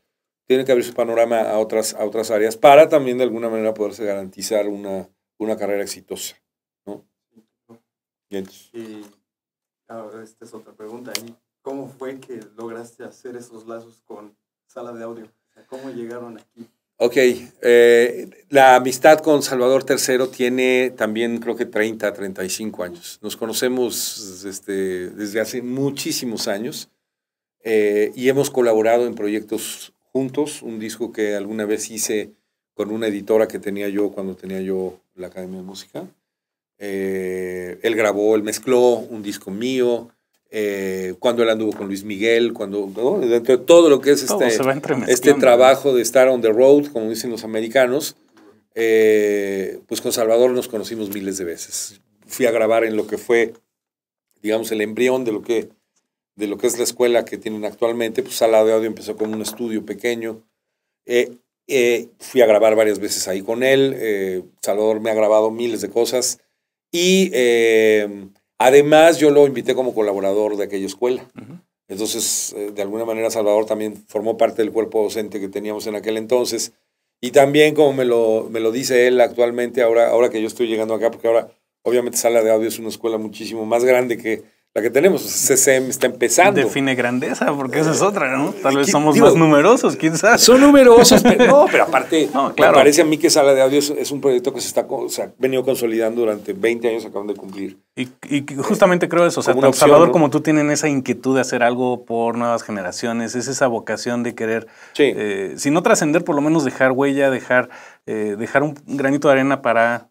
Speaker 2: tiene que abrir su panorama a otras, a otras áreas para también de alguna manera poderse garantizar una, una carrera exitosa. Y esta es otra pregunta. cómo fue que lograste hacer esos lazos con Sala de Audio? ¿Cómo llegaron aquí? Ok, eh, la amistad con Salvador III tiene también creo que 30, 35 años. Nos conocemos este, desde hace muchísimos años eh, y hemos colaborado en proyectos juntos. Un disco que alguna vez hice con una editora que tenía yo cuando tenía yo la Academia de Música, eh, él grabó, él mezcló un disco mío. Eh, cuando él anduvo con Luis Miguel, cuando dentro de todo lo que es este, este trabajo de estar on the road, como dicen los americanos, eh, pues con Salvador nos conocimos miles de veces. Fui a grabar en lo que fue, digamos, el embrión de lo que, de lo que es la escuela que tienen actualmente, pues lado de Audio empezó con un estudio pequeño. Eh, fui a grabar varias veces ahí con él, Salvador me ha grabado miles de cosas y em, además yo lo invité como colaborador de aquella escuela. Entonces, eh, de alguna manera, Salvador también formó parte del cuerpo docente que teníamos en aquel entonces. Y también, como me lo, me lo dice él actualmente, ahora, ahora que yo estoy llegando acá, porque ahora obviamente Sala de Audio es una escuela muchísimo más grande que, la que tenemos. CCM está empezando. Define grandeza, porque esa es eh, otra, ¿no? Tal eh, vez somos más
Speaker 1: numerosos, quién sabe.
Speaker 2: Son numerosos, pero aparte, no, claro. me parece a mí que Sala de Audio es un proyecto que se está o venido consolidando durante 20 años, acaban de cumplir. Y, justamente creo eso, o sea, Salvador como tú
Speaker 1: tienen esa inquietud de hacer algo por nuevas generaciones, es esa vocación de querer, eh, si no trascender, por lo menos dejar huella, dejar, dejar un granito de arena para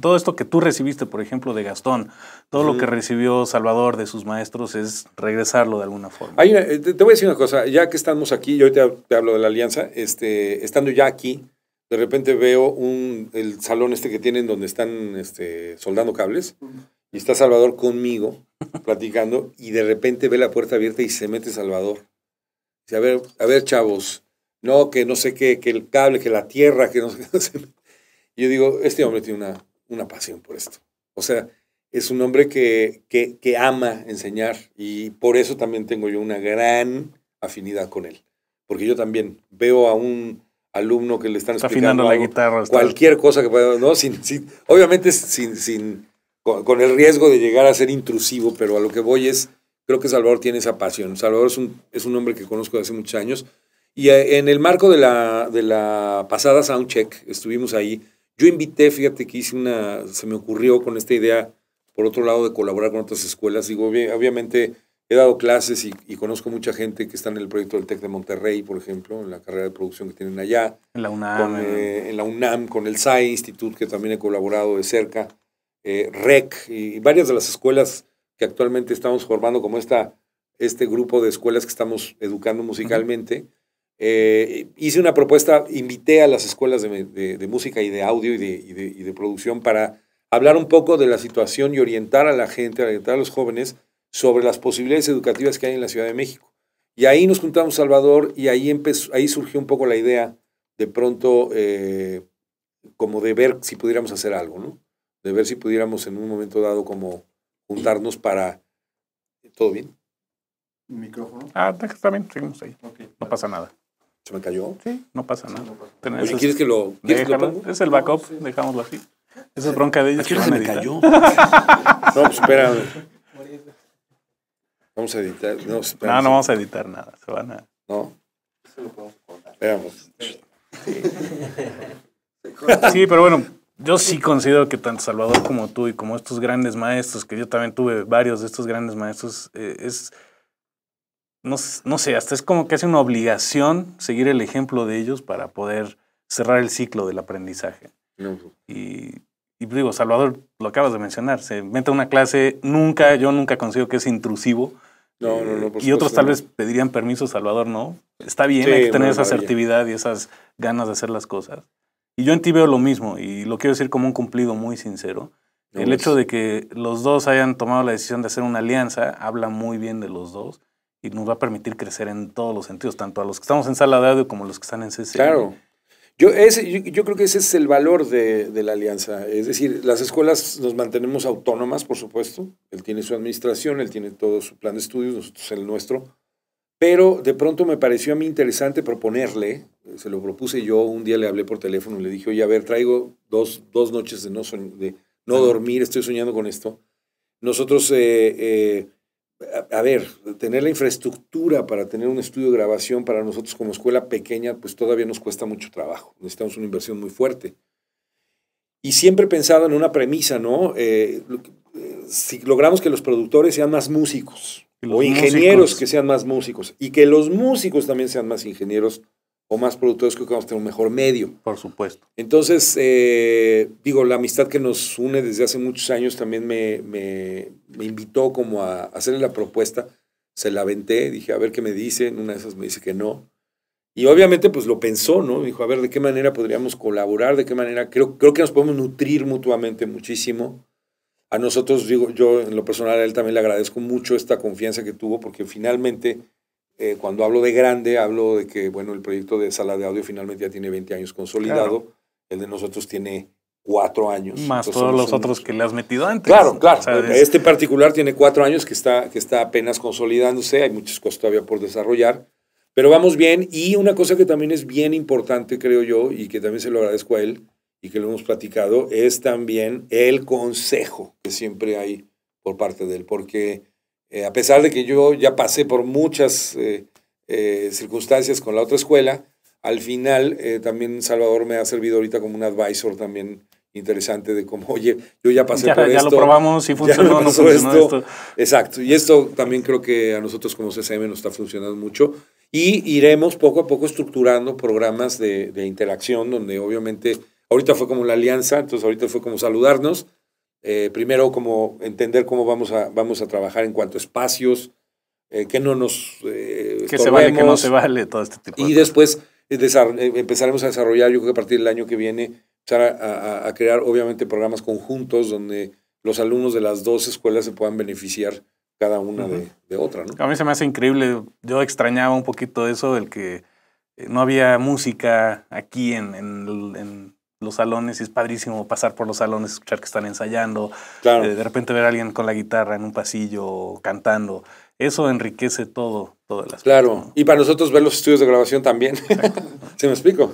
Speaker 1: todo esto que tú recibiste, por ejemplo, de Gastón, todo lo que recibió Salvador de sus maestros es regresarlo de alguna forma.
Speaker 2: Eh, te voy a decir una cosa, ya que estamos aquí, yo te hablo de la alianza, este, estando ya aquí, de repente veo un, el salón este que tienen donde están este, soldando cables y está Salvador conmigo platicando y de repente ve la puerta abierta y se mete Salvador. Dice, a ver, a ver chavos, no, que no sé qué, que el cable, que la tierra, que no sé qué. Yo digo, este hombre tiene una una pasión por esto. O sea, es un hombre que, ama enseñar y por eso también tengo yo una gran afinidad con él. Porque yo también veo a un alumno que le están está explicando afinando la guitarra, cualquier cosa que pueda, ¿no? obviamente sin, con, el riesgo de llegar a ser intrusivo, pero a lo que voy es, creo que Salvador tiene esa pasión. Salvador es un, es un hombre que conozco desde hace muchos años y eh, en el marco de la, de la pasada Soundcheck estuvimos ahí yo invité, fíjate que hice una, se me ocurrió con esta idea, por otro lado, de colaborar con otras escuelas. Digo, obviamente he dado clases y, conozco mucha gente que está en el proyecto del TEC de Monterrey, por ejemplo, en la carrera de producción que tienen allá. En la UNAM. Con, en eh, la UNAM, con el SAI Institute, que también he colaborado de cerca. Eh, REC y, varias de las escuelas que actualmente estamos formando como esta, este grupo de escuelas que estamos educando musicalmente. Eh, hice una propuesta, invité a las escuelas de, música y de audio y de, producción para hablar un poco de la situación y orientar a la gente, orientar a los jóvenes sobre las posibilidades educativas que hay en la Ciudad de México. Y ahí nos juntamos Salvador y ahí, empezó, ahí surgió un poco la idea de pronto eh, como de ver si pudiéramos hacer algo, ¿no? De ver si pudiéramos en un momento dado como juntarnos para... ¿Todo bien?
Speaker 1: micrófono? Ah, está bien, ahí.
Speaker 2: no pasa nada. ¿Se me
Speaker 1: cayó? Sí, no pasa nada. Oye, ¿quieres que lo, ¿quieres Es el backup, dejámoslo así. Esa es bronca de ellos. se me cayó? no,
Speaker 2: pues espérame.
Speaker 1: Vamos a editar. No, no, no, vamos a editar nada. Se van a. No. Eso lo podemos cortar. Veamos. Sí. pero bueno, yo sí considero que tanto Salvador como tú y como estos grandes maestros, que yo también tuve varios de estos grandes maestros, eh, es no, no, sé, hasta es como que hace una obligación seguir el ejemplo de ellos para poder cerrar el ciclo del aprendizaje. Y, pues digo, Salvador, lo acabas de mencionar, se mete a una clase, nunca, yo nunca consigo que es intrusivo. No, no, no, eh, y otros tal vez pedirían permiso, Salvador, ¿no? Está bien, hay que tener esa asertividad y esas ganas de hacer las cosas. Y yo en ti veo lo mismo, y lo quiero decir como un cumplido muy sincero. El hecho pues. de que los dos hayan tomado la decisión de hacer una alianza habla muy bien de los dos nos va a permitir crecer en todos los sentidos, tanto a los que estamos en sala de audio como a los
Speaker 2: que están en CC. Claro. Yo, ese, yo, creo que ese es el valor de, la alianza. Es decir, las escuelas nos mantenemos autónomas, por supuesto. Él tiene su administración, él tiene todo su plan de estudios, nosotros el nuestro. Pero de pronto me pareció a mí interesante proponerle, se lo propuse yo, un día le hablé por teléfono y le dije, oye, a ver, traigo dos, dos noches de no, dormir, estoy soñando con esto. Nosotros eh, eh, a, ver, tener la infraestructura para tener un estudio de grabación para nosotros como escuela pequeña, pues todavía nos cuesta mucho trabajo. Necesitamos una inversión muy fuerte. Y siempre he pensado en una premisa, ¿no? Eh, eh, si logramos que los productores sean más músicos, o ingenieros que sean más músicos, y que los músicos también sean más ingenieros, o más productores, que vamos a tener un mejor medio. Por supuesto. Entonces, eh, digo, la amistad que nos une desde hace muchos años también me, me, invitó como a hacerle la propuesta. Se la aventé, dije, a ver qué me dicen. Una de esas me dice que no. Y obviamente, pues lo pensó, ¿no? Dijo, a ver, ¿de qué manera podríamos colaborar? ¿De qué manera? Creo, creo que nos podemos nutrir mutuamente muchísimo. A nosotros, digo, yo en lo personal a él también le agradezco mucho esta confianza que tuvo, porque finalmente eh, cuando hablo de grande, hablo de que, bueno, el proyecto de sala de audio finalmente ya tiene 20 años consolidado. El de nosotros tiene cuatro años. Más todos los otros que le
Speaker 1: has metido antes. Claro, claro. Este
Speaker 2: particular tiene cuatro años que está, que está apenas consolidándose. Hay muchas cosas todavía por desarrollar. Pero vamos bien. Y una cosa que también es bien importante, creo yo, y que también se lo agradezco a él y que lo hemos platicado, es también el consejo que siempre hay por parte de él. Porque eh, a pesar de que yo ya pasé por muchas eh, eh, circunstancias con la otra escuela, al final también Salvador me ha servido ahorita como un advisor también interesante de cómo, oye, yo ya pasé por esto. Ya lo probamos, y funcionó, no esto. Exacto, y esto también creo que a nosotros como CCM nos está funcionando mucho. Y iremos poco a poco estructurando programas de, de interacción donde obviamente, ahorita fue como la alianza, entonces ahorita fue como saludarnos, eh, primero, como entender cómo vamos a, vamos a trabajar en cuanto a espacios, eh, que no nos... Eh, que se vale, que no se vale, todo este tipo Y después empezaremos a desarrollar, yo creo que a partir del año que viene, empezar a, crear obviamente programas conjuntos donde los alumnos de las dos escuelas se puedan beneficiar cada una de, otra. A
Speaker 1: mí se me hace increíble, yo extrañaba un poquito eso el que no había música aquí en los salones y es padrísimo pasar por los salones, escuchar que están ensayando, eh, de repente ver a alguien con la guitarra en un pasillo cantando. Eso enriquece todo, todas las
Speaker 2: Claro, y para nosotros ver los estudios de grabación también. ¿Se me explico?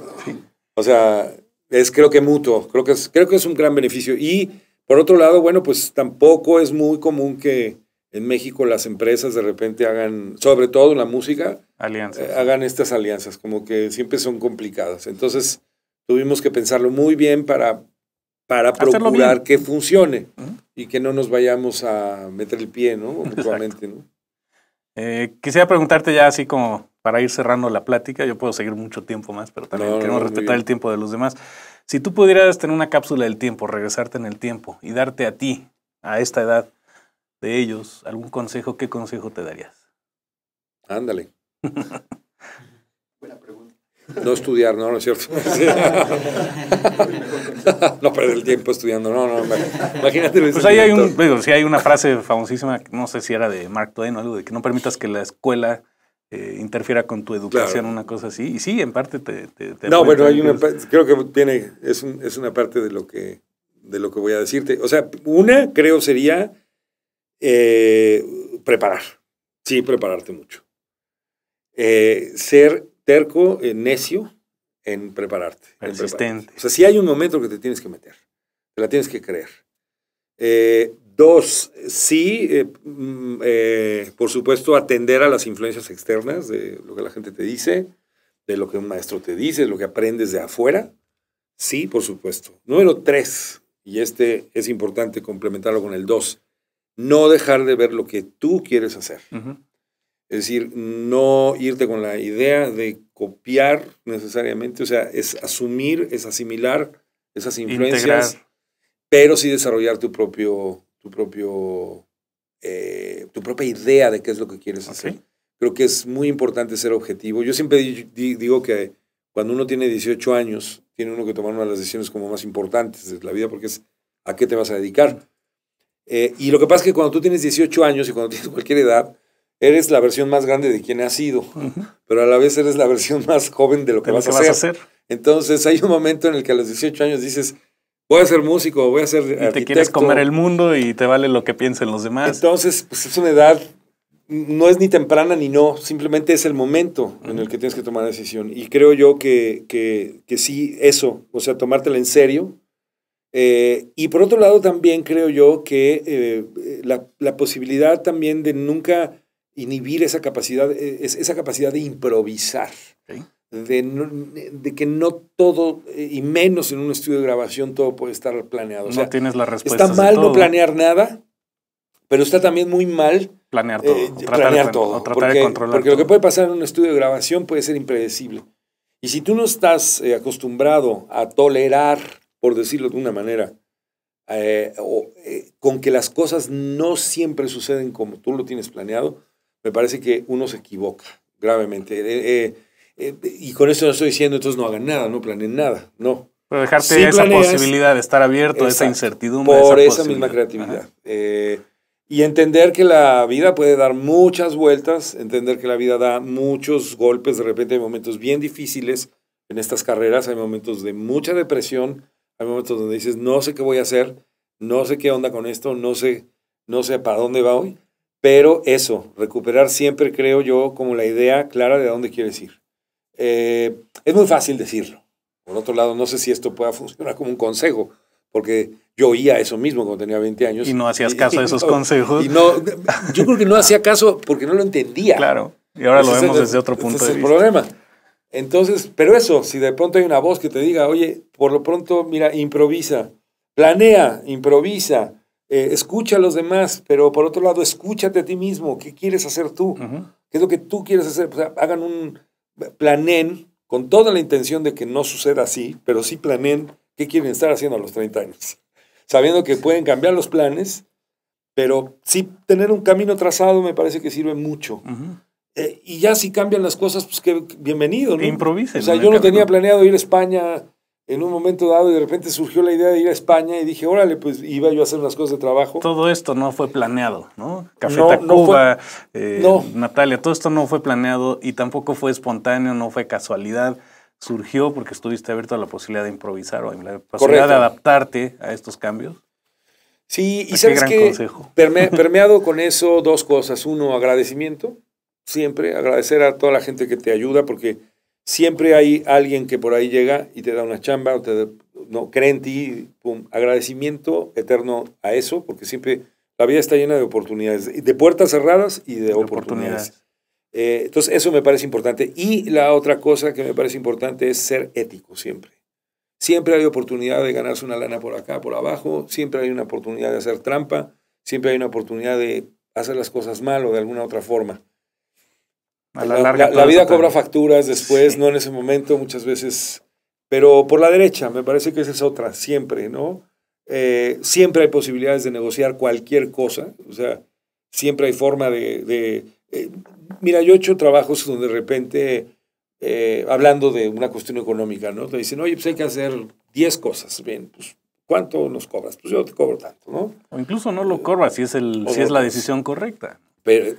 Speaker 2: O sea, es creo que mutuo, creo que, es, creo que es un gran beneficio. Y por otro lado, bueno, pues tampoco es muy común que en México las empresas de repente hagan, sobre todo en la música, alianzas. Eh, hagan estas alianzas, como que siempre son complicadas. Entonces, Tuvimos que pensarlo muy bien para, para procurar que funcione y que no nos vayamos a meter el pie, ¿no? Mutuamente,
Speaker 1: eh, quisiera preguntarte ya así como para ir cerrando la plática, yo puedo seguir mucho tiempo más, pero también queremos respetar el tiempo de los demás. Si tú pudieras tener una cápsula del tiempo, regresarte en el tiempo y darte a ti, a esta edad de ellos, algún consejo, ¿qué consejo
Speaker 2: te darías? Ándale. No estudiar, no, no es cierto. no perder el tiempo estudiando, no, no, imagínate. Pues ahí hay, hay una
Speaker 1: frase famosísima, no sé si era de Mark Twain o algo, de que no permitas que la escuela eh, interfiera con tu educación, una cosa así. Y sí, en parte te... no, bueno, hay una,
Speaker 2: creo que tiene, es, una parte de lo, que, de lo que voy a decirte. O sea, una creo sería eh, preparar, sí, prepararte mucho. Eh, ser terco, eh, en necio en prepararte. Persistente. O sea, si hay un momento que te tienes que meter, te la tienes que creer. Eh, dos, sí, eh, mm, por supuesto, atender a las influencias externas de lo que la gente te dice, de lo que un maestro te dice, de lo que aprendes de afuera. Sí, por supuesto. Número tres, y este es importante complementarlo con el dos, no dejar de ver lo que tú quieres hacer. Es decir, no irte con la idea de copiar necesariamente, o sea, es asumir, es asimilar esas influencias, pero sí desarrollar tu propio, tu propio, eh, tu propia idea de qué es lo que quieres hacer. Creo que es muy importante ser objetivo. Yo siempre digo que cuando uno tiene 18 años, tiene uno que tomar una de las decisiones como más importantes de la vida, porque es a qué te vas a dedicar. Eh, y lo que pasa es que cuando tú tienes 18 años y cuando tienes cualquier edad, eres la versión más grande de quien has sido, pero a la vez eres la versión más joven de lo que, vas, a ser. hacer. Entonces hay un momento en el que a los 18 años dices, voy a ser músico, voy a ser... Y te quieres comer el
Speaker 1: mundo y te vale lo que piensen los
Speaker 2: demás. Entonces, pues es una edad, no es ni temprana ni no, simplemente es el momento en el que tienes que tomar la decisión. Y creo yo que, sí, eso, o sea, tomártela en serio, eh, y por otro lado también creo yo que eh, la, la, posibilidad también de nunca inhibir esa capacidad, e, esa capacidad de improvisar. De, que no todo, eh, y menos en un estudio de grabación, todo puede estar planeado. No tienes la respuesta. Está mal no planear nada, pero está también muy mal planear eh, todo. tratar de, porque, controlar porque lo que puede pasar en un estudio de grabación puede ser impredecible. Y si tú no estás eh, acostumbrado a tolerar, por decirlo de una manera, o, con que las cosas no siempre suceden como tú lo tienes planeado, me parece que uno se equivoca gravemente. Eh, eh, eh, y con eso no estoy diciendo, entonces no hagan nada, no planeen nada, no. Pero dejarte esa posibilidad de estar abierto, esa incertidumbre. Por esa, misma creatividad. y entender que la vida puede dar muchas vueltas, entender que la vida da muchos golpes, de repente hay momentos bien difíciles en estas carreras, hay momentos de mucha depresión, hay momentos donde dices, no sé qué voy a hacer, no sé qué onda con esto, no sé, no sé para dónde va hoy. Pero eso, recuperar siempre, creo yo, como la idea clara de a dónde quieres ir. Eh, es muy fácil decirlo. Por otro lado, no sé si esto pueda funcionar como un consejo, porque yo oía eso mismo cuando tenía 20 años. Y no hacías caso de esos consejos. Y no, yo creo que no hacía caso porque no lo entendía. Claro, y ahora lo vemos desde otro punto de vista. Es el problema. Entonces, pero eso, si de pronto hay una voz que te diga, oye, por lo pronto, mira, improvisa, planea, improvisa, eh, escucha a los demás, pero por otro lado, escúchate a ti mismo. ¿Qué quieres hacer tú? ¿Qué es lo que tú quieres hacer? hagan un planen con toda la intención de que no suceda así, pero sí planen qué quieren estar haciendo a los 30 años. Sabiendo que pueden cambiar los planes, pero sí tener un camino trazado me parece que sirve mucho. Eh, y ya si cambian las cosas, pues qué bienvenido, Improvisen. O sea, yo no tenía planeado ir a España en un momento dado y de repente surgió la idea de ir a España y dije, órale, pues iba yo a hacer unas cosas de trabajo.
Speaker 1: Todo esto no fue planeado, ¿no? Café no, Tacuba, eh, Natalia, todo esto no fue planeado y tampoco fue espontáneo, no fue casualidad. Surgió porque estuviste abierto a la posibilidad de improvisar o a la posibilidad de adaptarte a estos cambios.
Speaker 2: Sí, y sabes que permeado con eso dos cosas. Uno, agradecimiento, siempre agradecer a toda la gente que te ayuda porque siempre hay alguien que por ahí llega y te da una chamba, o te, no cree en ti, pum, agradecimiento eterno a eso, porque siempre la vida está llena de oportunidades, de puertas cerradas y de, oportunidades. Eh, entonces, eso me parece importante. Y la otra cosa que me parece importante es ser ético siempre. Siempre hay oportunidad de ganarse una lana por acá, por abajo, siempre hay una oportunidad de hacer trampa, siempre hay una oportunidad de hacer las cosas mal o de alguna otra forma la, larga. La, vida cobra facturas después, no en ese momento, muchas veces. Pero por la derecha, me parece que esa es otra, siempre, ¿no? Eh, siempre hay posibilidades de negociar cualquier cosa, o sea, siempre hay forma de... Eh, mira, yo he hecho trabajos donde de repente, eh, hablando de una cuestión económica, ¿no? Te dicen, oye, pues hay que hacer 10 cosas, bien, pues ¿cuánto nos cobras? Pues yo te cobro tanto, ¿no? O incluso no lo cobras si es, el, si es la decisión correcta.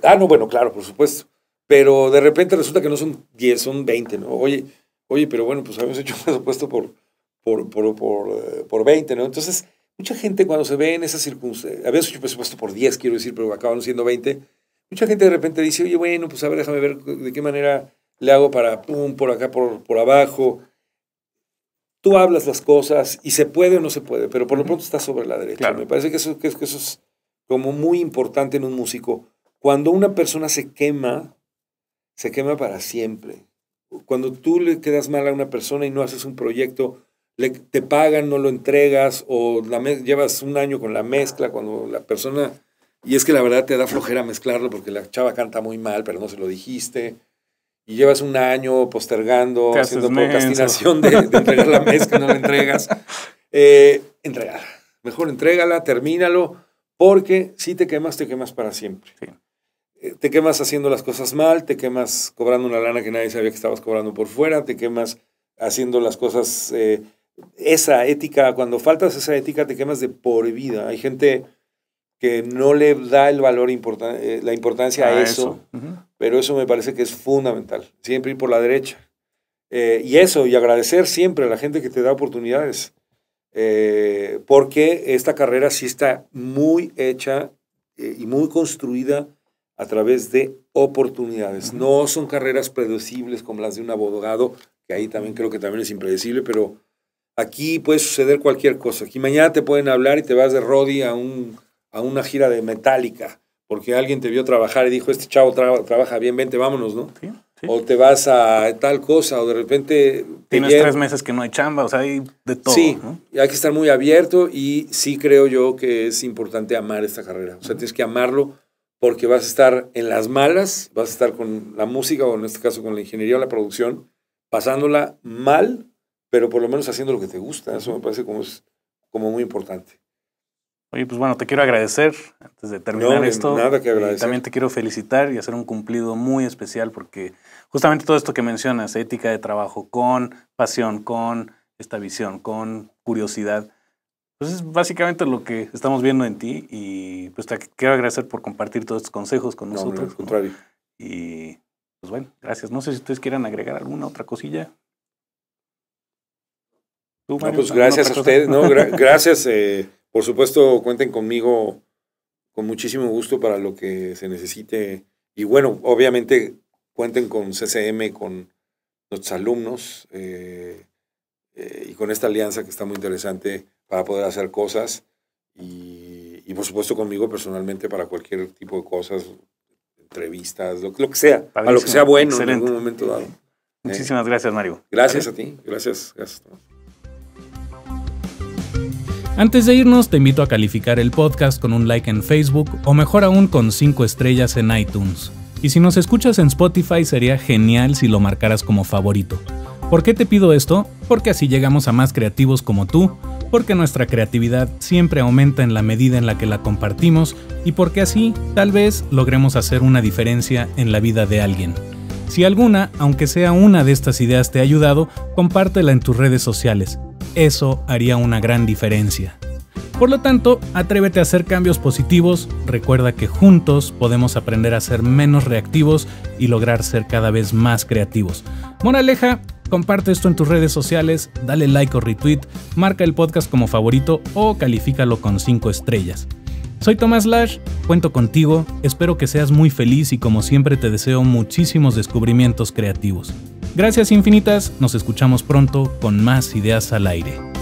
Speaker 2: ah, no, bueno, claro, por supuesto pero de repente resulta que no son 10, son 20, ¿no? Oye, oye, pero bueno, pues habíamos hecho presupuesto por, por, 20, eh, ¿no? Entonces, mucha gente cuando se ve en esas circunstancias, eh, habíamos hecho presupuesto por 10, quiero decir, pero acaban siendo 20, mucha gente de repente dice, oye, bueno, pues a ver, déjame ver de qué manera le hago para, pum, por acá, por, por abajo. Tú hablas las cosas y se puede o no se puede, pero por lo pronto estás sobre la derecha. Me parece que eso, que eso es como muy importante en un músico. Cuando una persona se quema, se quema para siempre. Cuando tú le quedas mal a una persona y no haces un proyecto, te pagan, no lo entregas o llevas un año con la mezcla cuando la persona... Y es que la verdad te da flojera mezclarlo porque la chava canta muy mal, pero no se lo dijiste. Y llevas un año postergando, haciendo procrastinación de, entregar la mezcla, no la entregas. Eh, Mejor entrégala, termínalo, porque si te quemas, te quemas para siempre. Eh, te quemas haciendo las cosas mal, te quemas cobrando una lana que nadie sabía que estabas cobrando por fuera, te quemas haciendo las cosas, eh, esa ética, cuando faltas esa ética te quemas de por vida. Hay gente que no le da el valor, eh, la importancia a, ah, eso, pero eso me parece que es fundamental, siempre ir por la derecha. y eso, y agradecer siempre a la gente que te da oportunidades, porque esta carrera sí está muy hecha y muy construida a través de oportunidades. No son carreras predecibles como las de un abogado, que ahí también creo que también es impredecible, pero aquí puede suceder cualquier cosa. Aquí mañana te pueden hablar y te vas de Rodi a, un, a una gira de Metallica, porque alguien te vio trabajar y dijo, este chavo trabaja bien, vente, vámonos, ¿no? O te vas a tal cosa, o de repente... Tienes tres meses
Speaker 1: que no hay chamba, o sea, hay de todo. Sí,
Speaker 2: hay que estar muy abierto y sí creo yo que es importante amar esta carrera. O sea, tienes que amarlo porque vas a estar en las malas, vas a estar con la música o en este caso con la ingeniería o la producción, pasándola mal, pero por lo menos haciendo lo que te gusta. Eso me parece como, es, como muy importante.
Speaker 1: Oye, pues bueno, te quiero agradecer antes de terminar esto. Nada que agradecer. también te quiero felicitar y hacer un cumplido muy especial porque justamente todo esto que mencionas, ética de trabajo con pasión, con esta visión, con curiosidad, pues es básicamente lo que estamos viendo en ti y pues te quiero agradecer por compartir todos estos consejos con nosotros. contrario. Y pues bueno, gracias. No sé si ustedes quieran agregar alguna otra cosilla.
Speaker 2: ¿Tú, pues gracias a ustedes, ¿no? gracias. Eh, por supuesto, cuenten conmigo con muchísimo gusto para lo que se necesite. Y bueno, obviamente cuenten con CCM, con nuestros alumnos eh, eh, y con esta alianza que está muy interesante para poder hacer cosas y, por supuesto conmigo personalmente para cualquier tipo de cosas, entrevistas, lo, que sea, a lo que sea bueno en algún momento dado. ¿eh? Muchísimas gracias, Mario. Gracias a ti, gracias.
Speaker 1: Antes de irnos, te invito a calificar el podcast con un like en Facebook o mejor aún con cinco estrellas en iTunes. Y si nos escuchas en Spotify sería genial si lo marcaras como favorito. ¿Por qué te pido esto? Porque así llegamos a más creativos como tú porque nuestra creatividad siempre aumenta en la medida en la que la compartimos y porque así tal vez logremos hacer una diferencia en la vida de alguien. Si alguna, aunque sea una de estas ideas te ha ayudado, compártela en tus redes sociales. Eso haría una gran diferencia. Por lo tanto, atrévete a hacer cambios positivos, recuerda que juntos podemos aprender a ser menos reactivos y lograr ser cada vez más creativos. Moraleja, comparte esto en tus redes sociales, dale like o retweet, marca el podcast como favorito o califícalo con 5 estrellas. Soy Tomás Lash, cuento contigo, espero que seas muy feliz y como siempre te deseo muchísimos descubrimientos creativos. Gracias infinitas, nos escuchamos pronto con más ideas al aire.